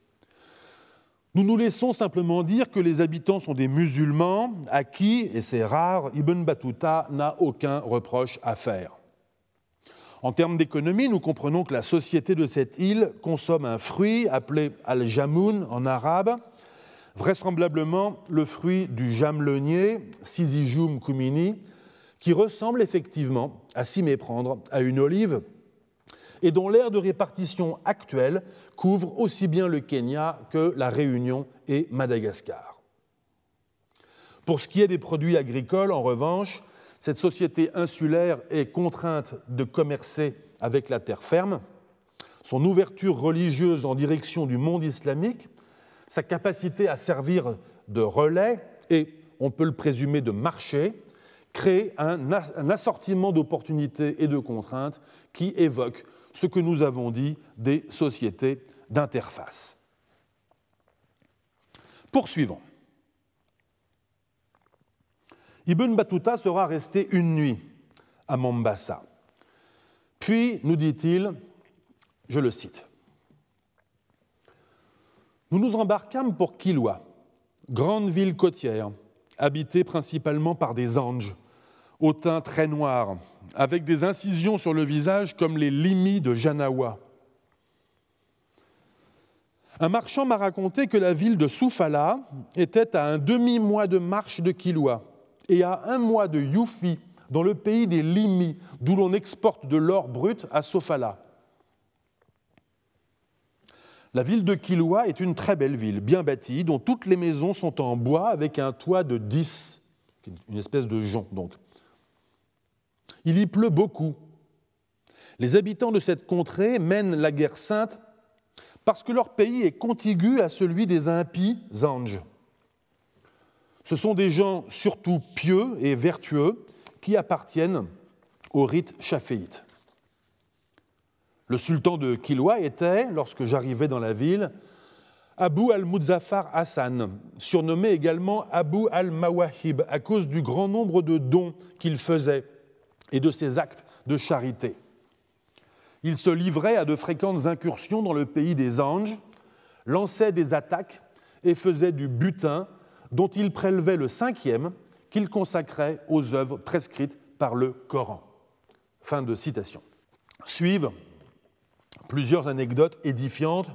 Speaker 1: Nous nous laissons simplement dire que les habitants sont des musulmans à qui, et c'est rare, Ibn Battuta n'a aucun reproche à faire. En termes d'économie, nous comprenons que la société de cette île consomme un fruit appelé al-jamoun en arabe, vraisemblablement le fruit du jamelonnier, Sizijum kumini, qui ressemble effectivement, à s'y méprendre, à une olive, et dont l'aire de répartition actuelle couvre aussi bien le Kenya que la Réunion et Madagascar. Pour ce qui est des produits agricoles, en revanche, cette société insulaire est contrainte de commercer avec la terre ferme. Son ouverture religieuse en direction du monde islamique, sa capacité à servir de relais et, on peut le présumer, de marché, crée un, assortiment d'opportunités et de contraintes qui évoque ce que nous avons dit des sociétés d'interface. Poursuivons. Ibn Battuta sera resté une nuit à Mombasa. Puis, nous dit-il, je le cite, Nous nous embarquâmes pour Kilwa, grande ville côtière, habitée principalement par des anges, au teint très noir, avec des incisions sur le visage comme les limis de Janawa. Un marchand m'a raconté que la ville de Soufala était à un demi-mois de marche de Kilwa et à un mois de yufi dans le pays des Limi, d'où l'on exporte de l'or brut à Sofala. La ville de Kilwa est une très belle ville, bien bâtie, dont toutes les maisons sont en bois avec un toit de 10, une espèce de jonc donc. Il y pleut beaucoup. Les habitants de cette contrée mènent la guerre sainte parce que leur pays est contigu à celui des impies anges. Ce sont des gens surtout pieux et vertueux qui appartiennent au rite chaféite. Le sultan de Kilwa était, lorsque j'arrivais dans la ville, Abu al-Muzaffar Hassan, surnommé également Abu al-Mawahib à cause du grand nombre de dons qu'il faisait et de ses actes de charité. Il se livrait à de fréquentes incursions dans le pays des anges, lançait des attaques et faisait du butin dont il prélevait le cinquième qu'il consacrait aux œuvres prescrites par le Coran. Fin de citation. Suivent plusieurs anecdotes édifiantes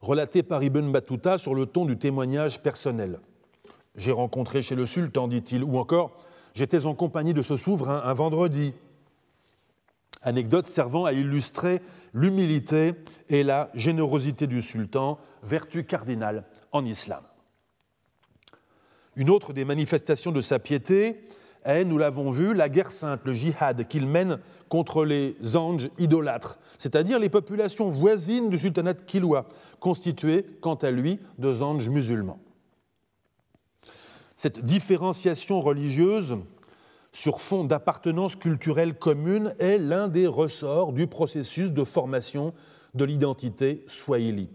Speaker 1: relatées par Ibn Battuta sur le ton du témoignage personnel. J'ai rencontré chez le sultan, dit-il, ou encore j'étais en compagnie de ce souverain un vendredi. Anecdote servant à illustrer l'humilité et la générosité du sultan, vertu cardinale en islam. Une autre des manifestations de sa piété est, nous l'avons vu, la guerre sainte, le jihad qu'il mène contre les anges idolâtres, c'est-à-dire les populations voisines du sultanat Kilwa, constituées, quant à lui, de anges musulmans. Cette différenciation religieuse sur fond d'appartenance culturelle commune est l'un des ressorts du processus de formation de l'identité swahili.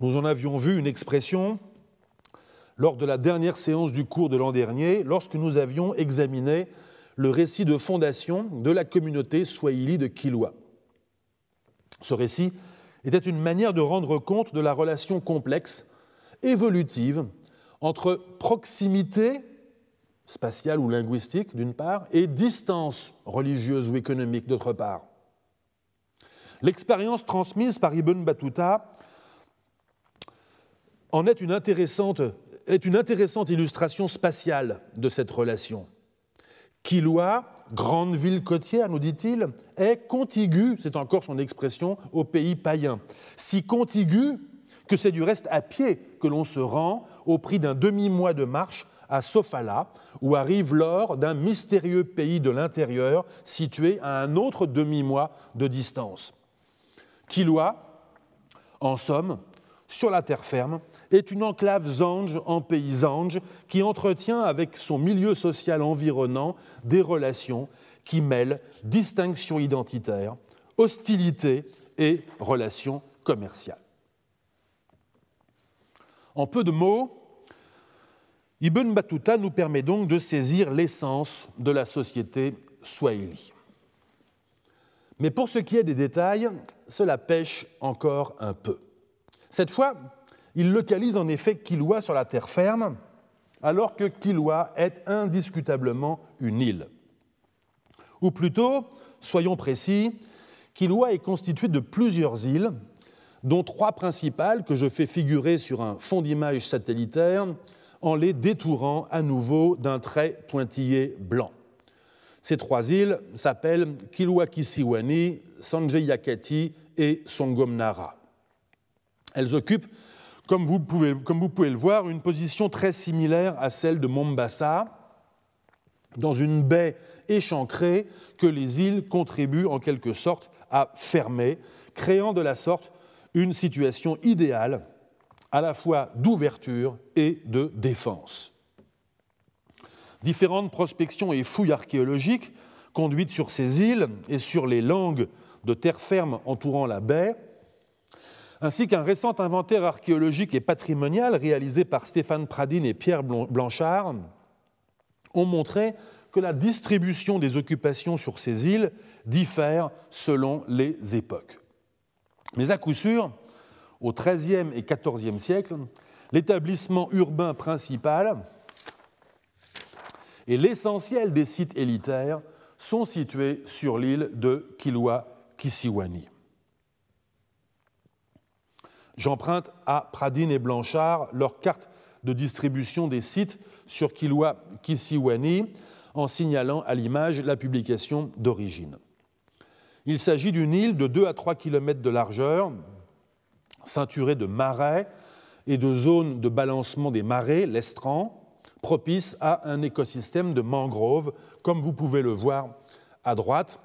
Speaker 1: Nous en avions vu une expression lors de la dernière séance du cours de l'an dernier, lorsque nous avions examiné le récit de fondation de la communauté swahili de Kilwa. Ce récit était une manière de rendre compte de la relation complexe, évolutive, entre proximité spatiale ou linguistique d'une part et distance religieuse ou économique d'autre part. L'expérience transmise par Ibn Battuta en est une intéressante est une intéressante illustration spatiale de cette relation. Kilwa, grande ville côtière, nous dit-il, est contiguë, c'est encore son expression, au pays païen. Si contiguë que c'est du reste à pied que l'on se rend au prix d'un demi-mois de marche à Sofala, où arrive l'or d'un mystérieux pays de l'intérieur situé à un autre demi-mois de distance. Kilwa, en somme, sur la terre ferme, est une enclave zange en pays zange qui entretient avec son milieu social environnant des relations qui mêlent distinction identitaire, hostilité et relations commerciales. En peu de mots, Ibn Battuta nous permet donc de saisir l'essence de la société swahili. Mais pour ce qui est des détails, cela pêche encore un peu. Cette fois, il localise en effet Kilwa sur la terre ferme, alors que Kilwa est indiscutablement une île. Ou plutôt, soyons précis, Kilwa est constitué de plusieurs îles, dont trois principales que je fais figurer sur un fond d'image satellitaire en les détourant à nouveau d'un trait pointillé blanc. Ces trois îles s'appellent Kilwa-Kisiwani, Sanjay Yakati et Songomnara. Elles occupent comme vous, pouvez, le voir, une position très similaire à celle de Mombasa, dans une baie échancrée que les îles contribuent en quelque sorte à fermer, créant de la sorte une situation idéale à la fois d'ouverture et de défense. Différentes prospections et fouilles archéologiques conduites sur ces îles et sur les langues de terre ferme entourant la baie ainsi qu'un récent inventaire archéologique et patrimonial réalisé par Stéphane Pradine et Pierre Blanchard ont montré que la distribution des occupations sur ces îles diffère selon les époques. Mais à coup sûr, au XIIIe et XIVe siècle, l'établissement urbain principal et l'essentiel des sites élitaires sont situés sur l'île de Kilwa-Kisiwani. J'emprunte à Pradine et Blanchard leur carte de distribution des sites sur Kilwa Kisiwani en signalant à l'image la publication d'origine. Il s'agit d'une île de 2 à 3 km de largeur, ceinturée de marais et de zones de balancement des marais, l'estran, propice à un écosystème de mangroves, comme vous pouvez le voir à droite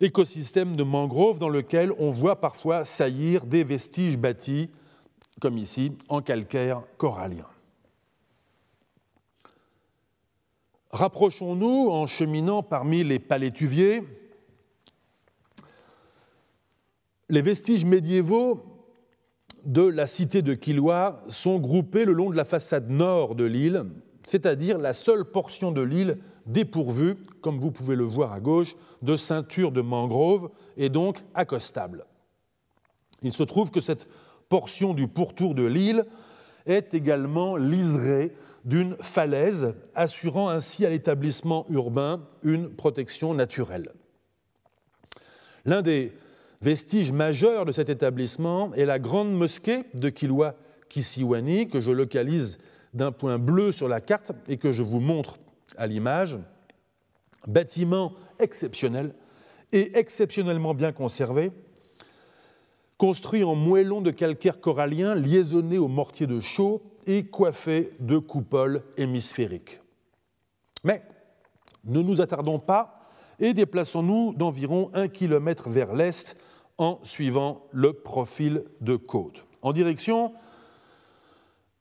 Speaker 1: écosystème de mangroves dans lequel on voit parfois saillir des vestiges bâtis, comme ici, en calcaire corallien. Rapprochons-nous en cheminant parmi les palétuviers. Les vestiges médiévaux de la cité de Kilwa sont groupés le long de la façade nord de l'île, c'est-à-dire la seule portion de l'île dépourvue, comme vous pouvez le voir à gauche, de ceinture de mangrove et donc accostable. Il se trouve que cette portion du pourtour de l'île est également liserée d'une falaise, assurant ainsi à l'établissement urbain une protection naturelle. L'un des vestiges majeurs de cet établissement est la grande mosquée de Kilwa Kisiwani, que je localise d'un point bleu sur la carte et que je vous montre à l'image, bâtiment exceptionnel et exceptionnellement bien conservé, construit en moellons de calcaire corallien liaisonné au mortier de chaux et coiffé de coupoles hémisphériques. Mais ne nous attardons pas et déplaçons-nous d'environ un kilomètre vers l'est en suivant le profil de côte, en direction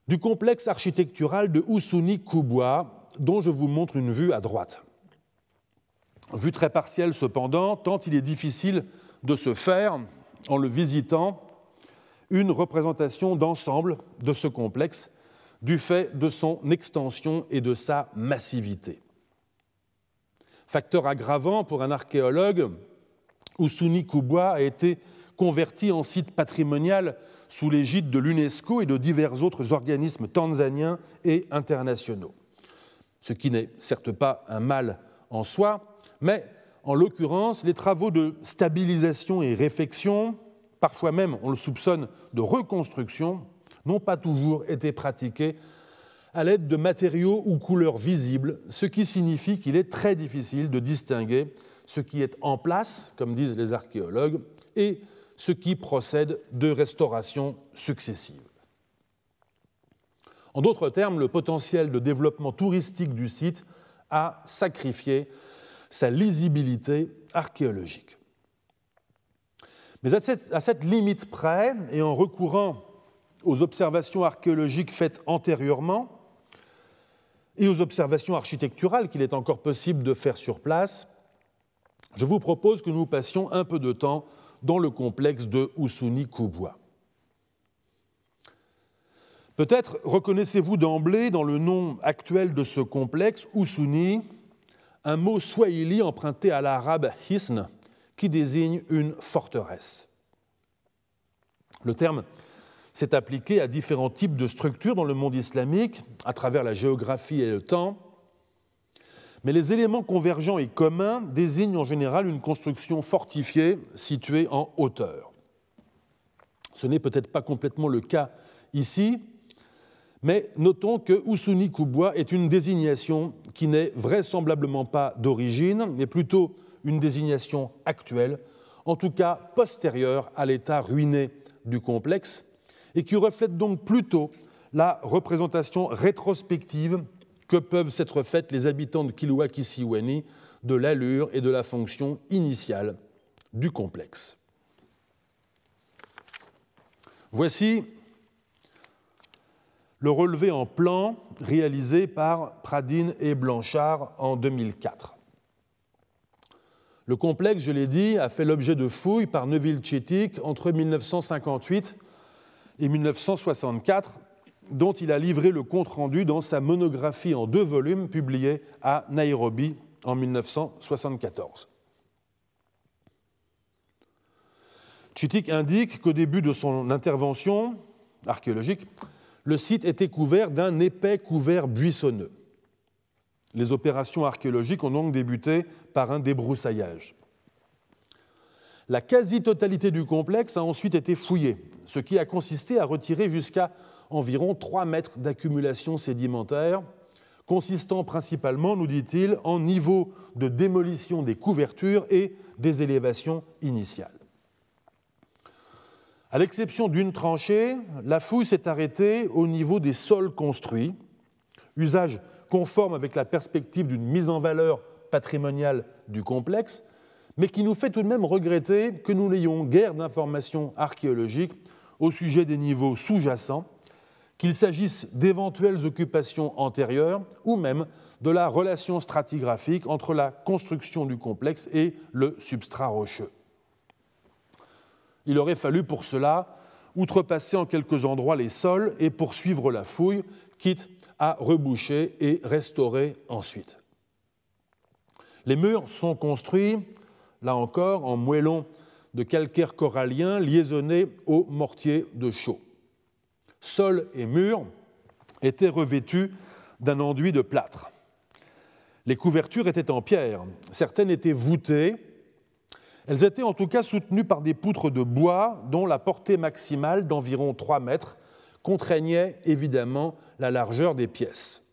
Speaker 1: du complexe architectural de ousuni koubois dont je vous montre une vue à droite. Vue très partielle cependant, tant il est difficile de se faire, en le visitant, une représentation d'ensemble de ce complexe du fait de son extension et de sa massivité. Facteur aggravant pour un archéologue, Usuni Kubwa a été converti en site patrimonial sous l'égide de l'UNESCO et de divers autres organismes tanzaniens et internationaux ce qui n'est certes pas un mal en soi, mais en l'occurrence, les travaux de stabilisation et réfection, parfois même, on le soupçonne, de reconstruction, n'ont pas toujours été pratiqués à l'aide de matériaux ou couleurs visibles, ce qui signifie qu'il est très difficile de distinguer ce qui est en place, comme disent les archéologues, et ce qui procède de restaurations successives. En d'autres termes, le potentiel de développement touristique du site a sacrifié sa lisibilité archéologique. Mais à cette, limite près, et en recourant aux observations archéologiques faites antérieurement et aux observations architecturales qu'il est encore possible de faire sur place, je vous propose que nous passions un peu de temps dans le complexe de houssouni koubois Peut-être reconnaissez-vous d'emblée dans le nom actuel de ce complexe, Usuni, un mot swahili emprunté à l'arabe hisn, qui désigne une forteresse. Le terme s'est appliqué à différents types de structures dans le monde islamique, à travers la géographie et le temps, mais les éléments convergents et communs désignent en général une construction fortifiée située en hauteur. Ce n'est peut-être pas complètement le cas ici, mais notons que Usuni Kubwa est une désignation qui n'est vraisemblablement pas d'origine, mais plutôt une désignation actuelle, en tout cas postérieure à l'état ruiné du complexe, et qui reflète donc plutôt la représentation rétrospective que peuvent s'être faites les habitants de kilwa de l'allure et de la fonction initiale du complexe. Voici le relevé en plan réalisé par Pradine et Blanchard en 2004. Le complexe, je l'ai dit, a fait l'objet de fouilles par Neville Chittick entre 1958 et 1964, dont il a livré le compte-rendu dans sa monographie en deux volumes publiée à Nairobi en 1974. Chittick indique qu'au début de son intervention archéologique, le site était couvert d'un épais couvert buissonneux. Les opérations archéologiques ont donc débuté par un débroussaillage. La quasi-totalité du complexe a ensuite été fouillée, ce qui a consisté à retirer jusqu'à environ 3 mètres d'accumulation sédimentaire, consistant principalement, nous dit-il, en niveaux de démolition des couvertures et des élévations initiales. À l'exception d'une tranchée, la fouille s'est arrêtée au niveau des sols construits, usage conforme avec la perspective d'une mise en valeur patrimoniale du complexe, mais qui nous fait tout de même regretter que nous n'ayons guère d'informations archéologiques au sujet des niveaux sous-jacents, qu'il s'agisse d'éventuelles occupations antérieures ou même de la relation stratigraphique entre la construction du complexe et le substrat rocheux. Il aurait fallu pour cela outrepasser en quelques endroits les sols et poursuivre la fouille, quitte à reboucher et restaurer ensuite. Les murs sont construits, là encore, en moellons de calcaire corallien liaisonnés au mortier de chaux. Sol et murs étaient revêtus d'un enduit de plâtre. Les couvertures étaient en pierre, certaines étaient voûtées, elles étaient en tout cas soutenues par des poutres de bois dont la portée maximale d'environ 3 mètres contraignait évidemment la largeur des pièces.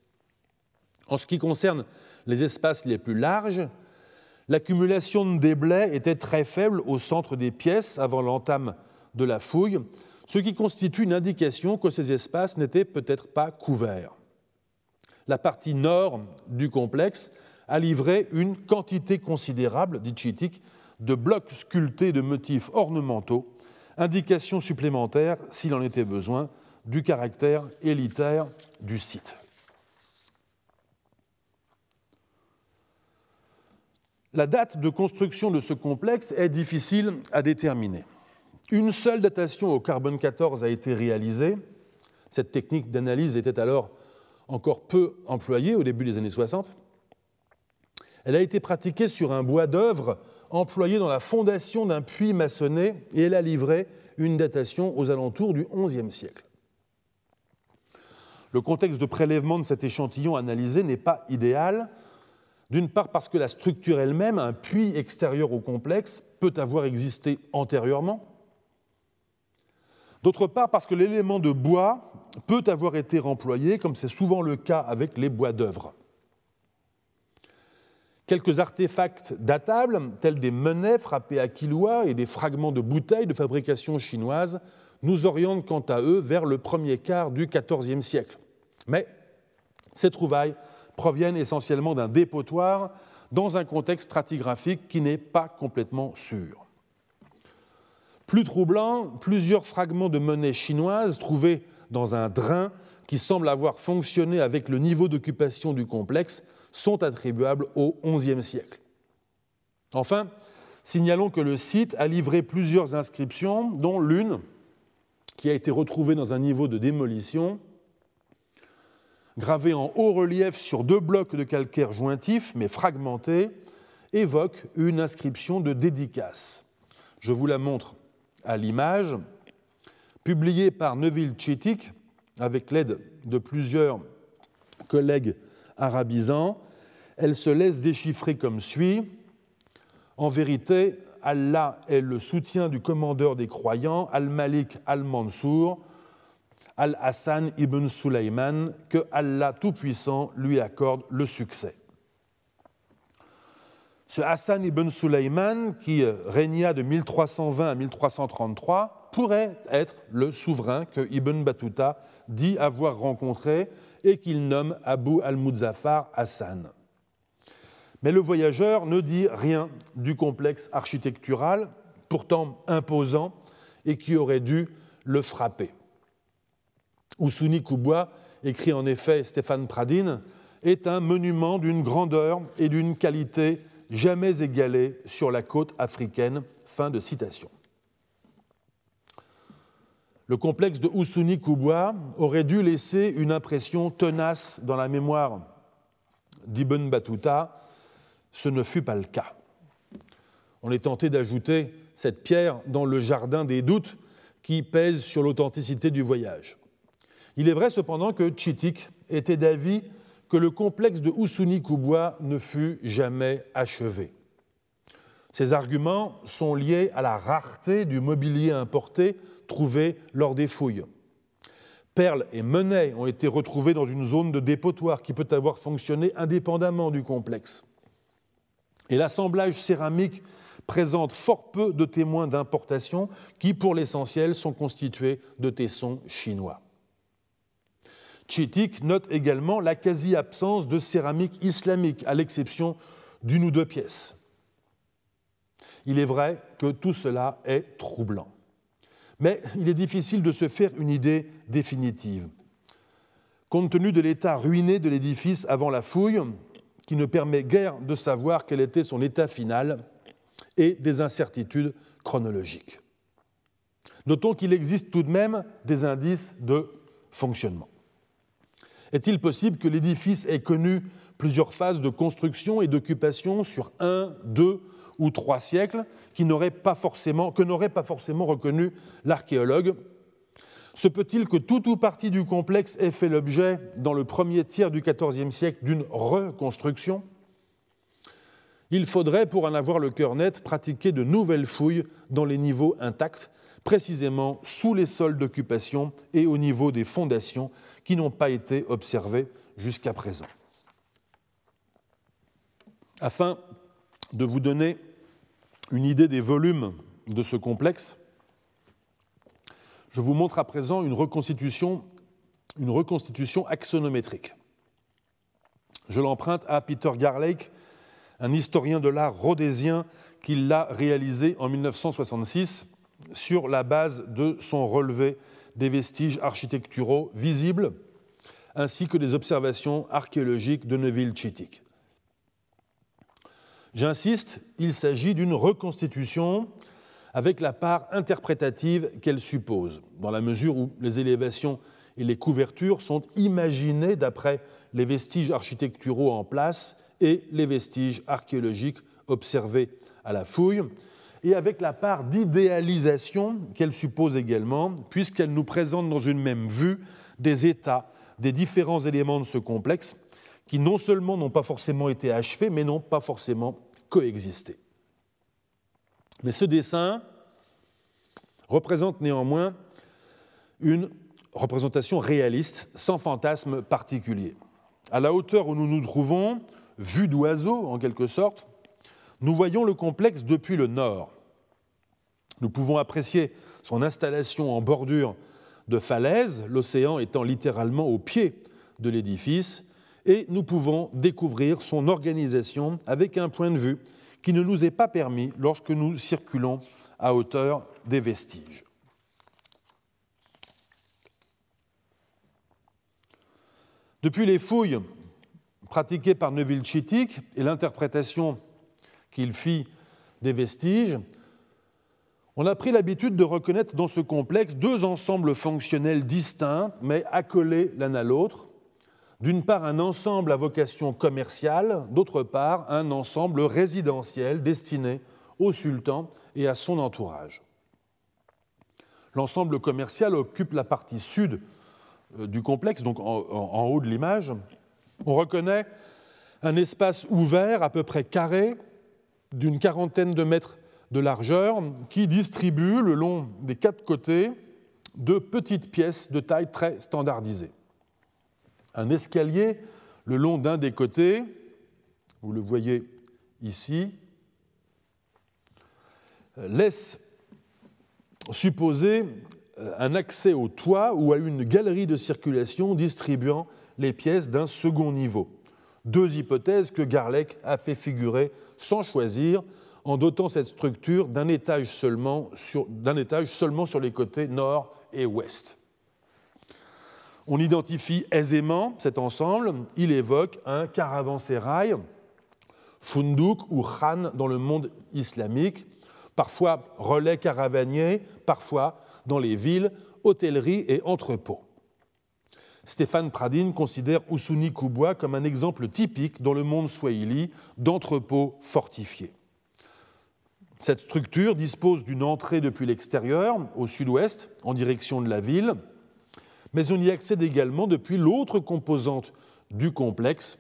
Speaker 1: En ce qui concerne les espaces les plus larges, l'accumulation de blés était très faible au centre des pièces avant l'entame de la fouille, ce qui constitue une indication que ces espaces n'étaient peut-être pas couverts. La partie nord du complexe a livré une quantité considérable d'itchitik de blocs sculptés de motifs ornementaux, indication supplémentaire, s'il en était besoin, du caractère élitaire du site. La date de construction de ce complexe est difficile à déterminer. Une seule datation au carbone 14 a été réalisée. Cette technique d'analyse était alors encore peu employée au début des années 60. Elle a été pratiquée sur un bois d'œuvre employée dans la fondation d'un puits maçonné et elle a livré une datation aux alentours du XIe siècle. Le contexte de prélèvement de cet échantillon analysé n'est pas idéal, d'une part parce que la structure elle-même, un puits extérieur au complexe, peut avoir existé antérieurement, d'autre part parce que l'élément de bois peut avoir été remployé, comme c'est souvent le cas avec les bois d'œuvre. Quelques artefacts datables, tels des monnaies frappées à Kilwa et des fragments de bouteilles de fabrication chinoise, nous orientent quant à eux vers le premier quart du XIVe siècle. Mais ces trouvailles proviennent essentiellement d'un dépotoir dans un contexte stratigraphique qui n'est pas complètement sûr. Plus troublant, plusieurs fragments de monnaie chinoises trouvés dans un drain qui semble avoir fonctionné avec le niveau d'occupation du complexe sont attribuables au XIe siècle. Enfin, signalons que le site a livré plusieurs inscriptions, dont l'une qui a été retrouvée dans un niveau de démolition, gravée en haut relief sur deux blocs de calcaire jointif mais fragmentés, évoque une inscription de dédicace. Je vous la montre à l'image, publiée par Neville Chittick avec l'aide de plusieurs collègues arabisant, elle se laisse déchiffrer comme suit. En vérité, Allah est le soutien du commandeur des croyants, Al-Malik Al-Mansour, Al-Hassan ibn Sulaiman, que Allah Tout-Puissant lui accorde le succès. Ce Hassan ibn Sulaiman, qui régna de 1320 à 1333, pourrait être le souverain que Ibn Battuta dit avoir rencontré et qu'il nomme Abu al-Muzaffar Hassan. Mais le voyageur ne dit rien du complexe architectural, pourtant imposant, et qui aurait dû le frapper. Oussouni Koubois, écrit en effet Stéphane Pradine, est un monument d'une grandeur et d'une qualité jamais égalées sur la côte africaine. Fin de citation le complexe de houssouni kubwa aurait dû laisser une impression tenace dans la mémoire d'Ibn Battuta. Ce ne fut pas le cas. On est tenté d'ajouter cette pierre dans le jardin des doutes qui pèse sur l'authenticité du voyage. Il est vrai cependant que Tchitik était d'avis que le complexe de houssouni kubwa ne fut jamais achevé. Ces arguments sont liés à la rareté du mobilier importé trouvé lors des fouilles. Perles et monnaies ont été retrouvées dans une zone de dépotoir qui peut avoir fonctionné indépendamment du complexe. Et l'assemblage céramique présente fort peu de témoins d'importation qui, pour l'essentiel, sont constitués de tessons chinois. Chitik note également la quasi-absence de céramique islamique, à l'exception d'une ou deux pièces. Il est vrai que tout cela est troublant. Mais il est difficile de se faire une idée définitive. Compte tenu de l'état ruiné de l'édifice avant la fouille, qui ne permet guère de savoir quel était son état final, et des incertitudes chronologiques. Notons qu'il existe tout de même des indices de fonctionnement. Est-il possible que l'édifice ait connu plusieurs phases de construction et d'occupation sur un, deux ou trois siècles, que n'aurait pas forcément reconnu l'archéologue. Se peut-il que tout ou partie du complexe ait fait l'objet, dans le premier tiers du XIVe siècle, d'une reconstruction Il faudrait, pour en avoir le cœur net, pratiquer de nouvelles fouilles dans les niveaux intacts, précisément sous les sols d'occupation et au niveau des fondations qui n'ont pas été observées jusqu'à présent. Afin de vous donner une idée des volumes de ce complexe, je vous montre à présent une reconstitution, une reconstitution axonométrique. Je l'emprunte à Peter Garlake, un historien de l'art rhodésien qui l'a réalisé en 1966 sur la base de son relevé des vestiges architecturaux visibles ainsi que des observations archéologiques de Neuville-Chittick. J'insiste, il s'agit d'une reconstitution avec la part interprétative qu'elle suppose, dans la mesure où les élévations et les couvertures sont imaginées d'après les vestiges architecturaux en place et les vestiges archéologiques observés à la fouille, et avec la part d'idéalisation qu'elle suppose également, puisqu'elle nous présente dans une même vue des états des différents éléments de ce complexe qui non seulement n'ont pas forcément été achevés, mais n'ont pas forcément coexister. Mais ce dessin représente néanmoins une représentation réaliste, sans fantasme particulier. À la hauteur où nous nous trouvons, vue d'oiseau en quelque sorte, nous voyons le complexe depuis le nord. Nous pouvons apprécier son installation en bordure de falaise, l'océan étant littéralement au pied de l'édifice, et nous pouvons découvrir son organisation avec un point de vue qui ne nous est pas permis lorsque nous circulons à hauteur des vestiges. Depuis les fouilles pratiquées par Neville Chittick et l'interprétation qu'il fit des vestiges, on a pris l'habitude de reconnaître dans ce complexe deux ensembles fonctionnels distincts mais accolés l'un à l'autre, d'une part un ensemble à vocation commerciale, d'autre part un ensemble résidentiel destiné au sultan et à son entourage. L'ensemble commercial occupe la partie sud euh, du complexe, donc en, haut de l'image. On reconnaît un espace ouvert, à peu près carré, d'une quarantaine de mètres de largeur, qui distribue le long des quatre côtés de petites pièces de taille très standardisée un escalier le long d'un des côtés, vous le voyez ici, laisse supposer euh, un accès au toit ou à une galerie de circulation distribuant les pièces d'un second niveau. Deux hypothèses que Garlec a fait figurer sans choisir en dotant cette structure d'un étage, seulement étage seulement sur les côtés nord et ouest. On identifie aisément cet ensemble, il évoque un caravansérail, fundouk ou khan dans le monde islamique, parfois relais caravaniers, parfois dans les villes, hôtelleries et entrepôts. Stéphane Pradine considère Usuni koubois comme un exemple typique dans le monde swahili d'entrepôts fortifiés. Cette structure dispose d'une entrée depuis l'extérieur, au sud-ouest, en direction de la ville, mais on y accède également depuis l'autre composante du complexe.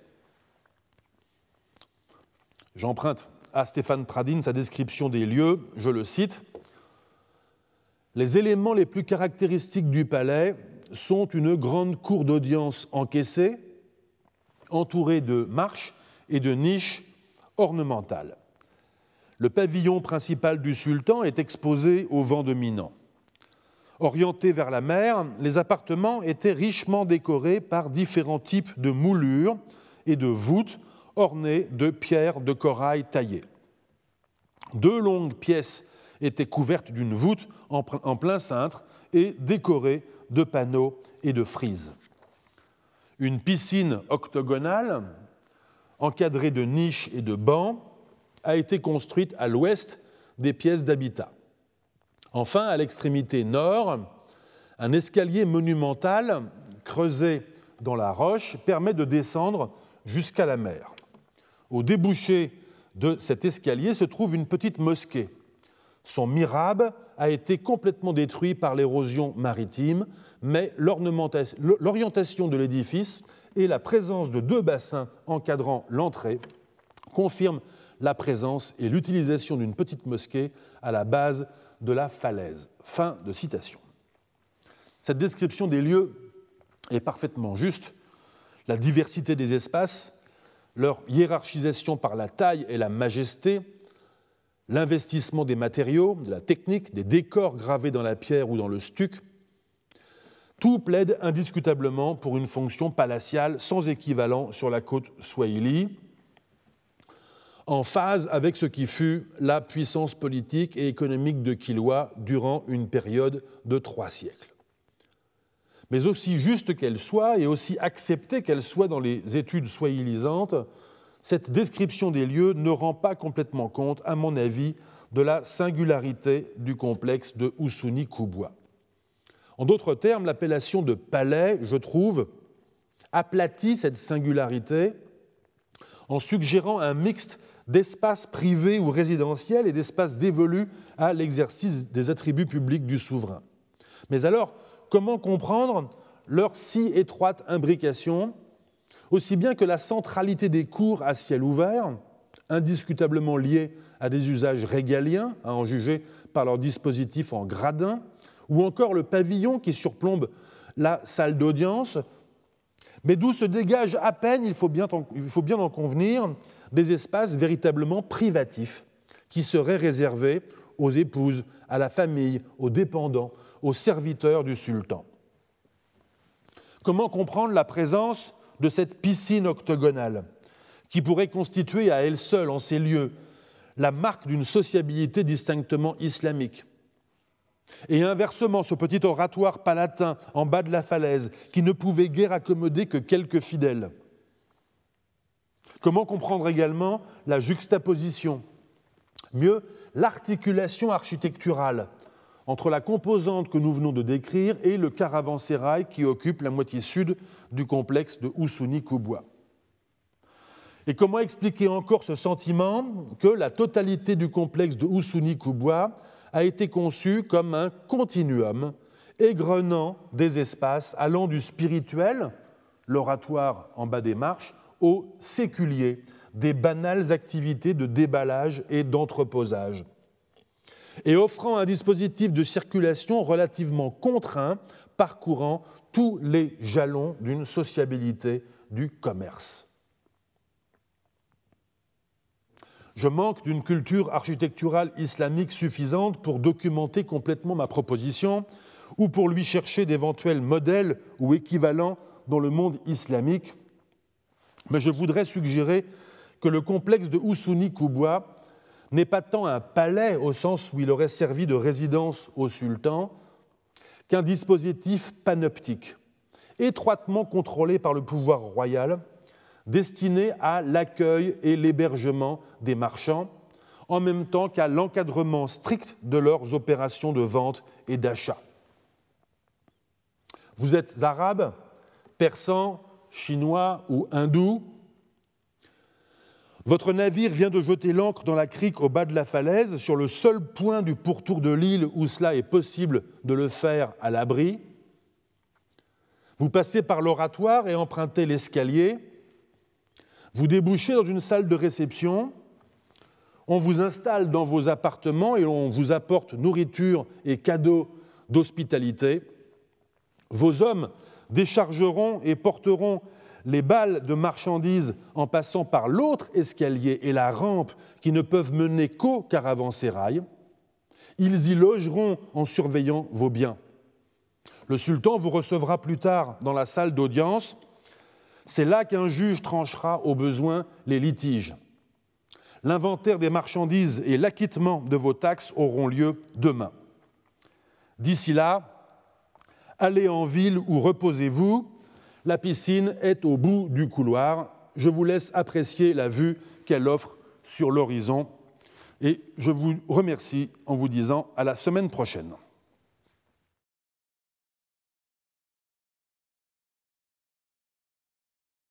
Speaker 1: J'emprunte à Stéphane Pradine sa description des lieux, je le cite. Les éléments les plus caractéristiques du palais sont une grande cour d'audience encaissée, entourée de marches et de niches ornementales. Le pavillon principal du sultan est exposé au vent dominant. Orientés vers la mer, les appartements étaient richement décorés par différents types de moulures et de voûtes ornées de pierres de corail taillées. Deux longues pièces étaient couvertes d'une voûte en plein cintre et décorées de panneaux et de frises. Une piscine octogonale, encadrée de niches et de bancs, a été construite à l'ouest des pièces d'habitat. Enfin, à l'extrémité nord, un escalier monumental creusé dans la roche permet de descendre jusqu'à la mer. Au débouché de cet escalier se trouve une petite mosquée. Son mirabe a été complètement détruit par l'érosion maritime, mais l'orientation de l'édifice et la présence de deux bassins encadrant l'entrée confirment la présence et l'utilisation d'une petite mosquée à la base de la falaise. Fin de citation. Cette description des lieux est parfaitement juste. La diversité des espaces, leur hiérarchisation par la taille et la majesté, l'investissement des matériaux, de la technique, des décors gravés dans la pierre ou dans le stuc, tout plaide indiscutablement pour une fonction palatiale sans équivalent sur la côte swahili en phase avec ce qui fut la puissance politique et économique de Kilwa durant une période de trois siècles. Mais aussi juste qu'elle soit et aussi acceptée qu'elle soit dans les études swahilisantes, cette description des lieux ne rend pas complètement compte, à mon avis, de la singularité du complexe de ousuni Kubwa. En d'autres termes, l'appellation de palais, je trouve, aplatit cette singularité en suggérant un mixte d'espaces privés ou résidentiels et d'espaces dévolus à l'exercice des attributs publics du souverain. Mais alors, comment comprendre leur si étroite imbrication, aussi bien que la centralité des cours à ciel ouvert, indiscutablement liée à des usages régaliens, à en juger par leur dispositif en gradin, ou encore le pavillon qui surplombe la salle d'audience, mais d'où se dégage à peine, il il faut bien en convenir, des espaces véritablement privatifs qui seraient réservés aux épouses, à la famille, aux dépendants, aux serviteurs du sultan. Comment comprendre la présence de cette piscine octogonale qui pourrait constituer à elle seule, en ces lieux, la marque d'une sociabilité distinctement islamique et inversement, ce petit oratoire palatin en bas de la falaise, qui ne pouvait guère accommoder que quelques fidèles, Comment comprendre également la juxtaposition Mieux, l'articulation architecturale entre la composante que nous venons de décrire et le caravansérail qui occupe la moitié sud du complexe de Houssouni-Koubois Et comment expliquer encore ce sentiment que la totalité du complexe de Houssouni-Koubois a été conçue comme un continuum égrenant des espaces allant du spirituel, l'oratoire en bas des marches, au séculier, des banales activités de déballage et d'entreposage, et offrant un dispositif de circulation relativement contraint, parcourant tous les jalons d'une sociabilité du commerce. Je manque d'une culture architecturale islamique suffisante pour documenter complètement ma proposition ou pour lui chercher d'éventuels modèles ou équivalents dans le monde islamique, mais je voudrais suggérer que le complexe de Houssouni-Koubois n'est pas tant un palais au sens où il aurait servi de résidence au sultan, qu'un dispositif panoptique, étroitement contrôlé par le pouvoir royal, destiné à l'accueil et l'hébergement des marchands, en même temps qu'à l'encadrement strict de leurs opérations de vente et d'achat. Vous êtes arabe, persan, chinois ou hindou. Votre navire vient de jeter l'ancre dans la crique au bas de la falaise, sur le seul point du pourtour de l'île où cela est possible de le faire à l'abri. Vous passez par l'oratoire et empruntez l'escalier. Vous débouchez dans une salle de réception. On vous installe dans vos appartements et on vous apporte nourriture et cadeaux d'hospitalité. Vos hommes déchargeront et porteront les balles de marchandises en passant par l'autre escalier et la rampe qui ne peuvent mener qu'au caravansérail. Ils y logeront en surveillant vos biens. Le sultan vous recevra plus tard dans la salle d'audience. C'est là qu'un juge tranchera au besoin les litiges. L'inventaire des marchandises et l'acquittement de vos taxes auront lieu demain. D'ici là, Allez en ville ou reposez-vous. La piscine est au bout du couloir. Je vous laisse apprécier la vue qu'elle offre sur l'horizon. Et je vous remercie en vous disant à la semaine prochaine.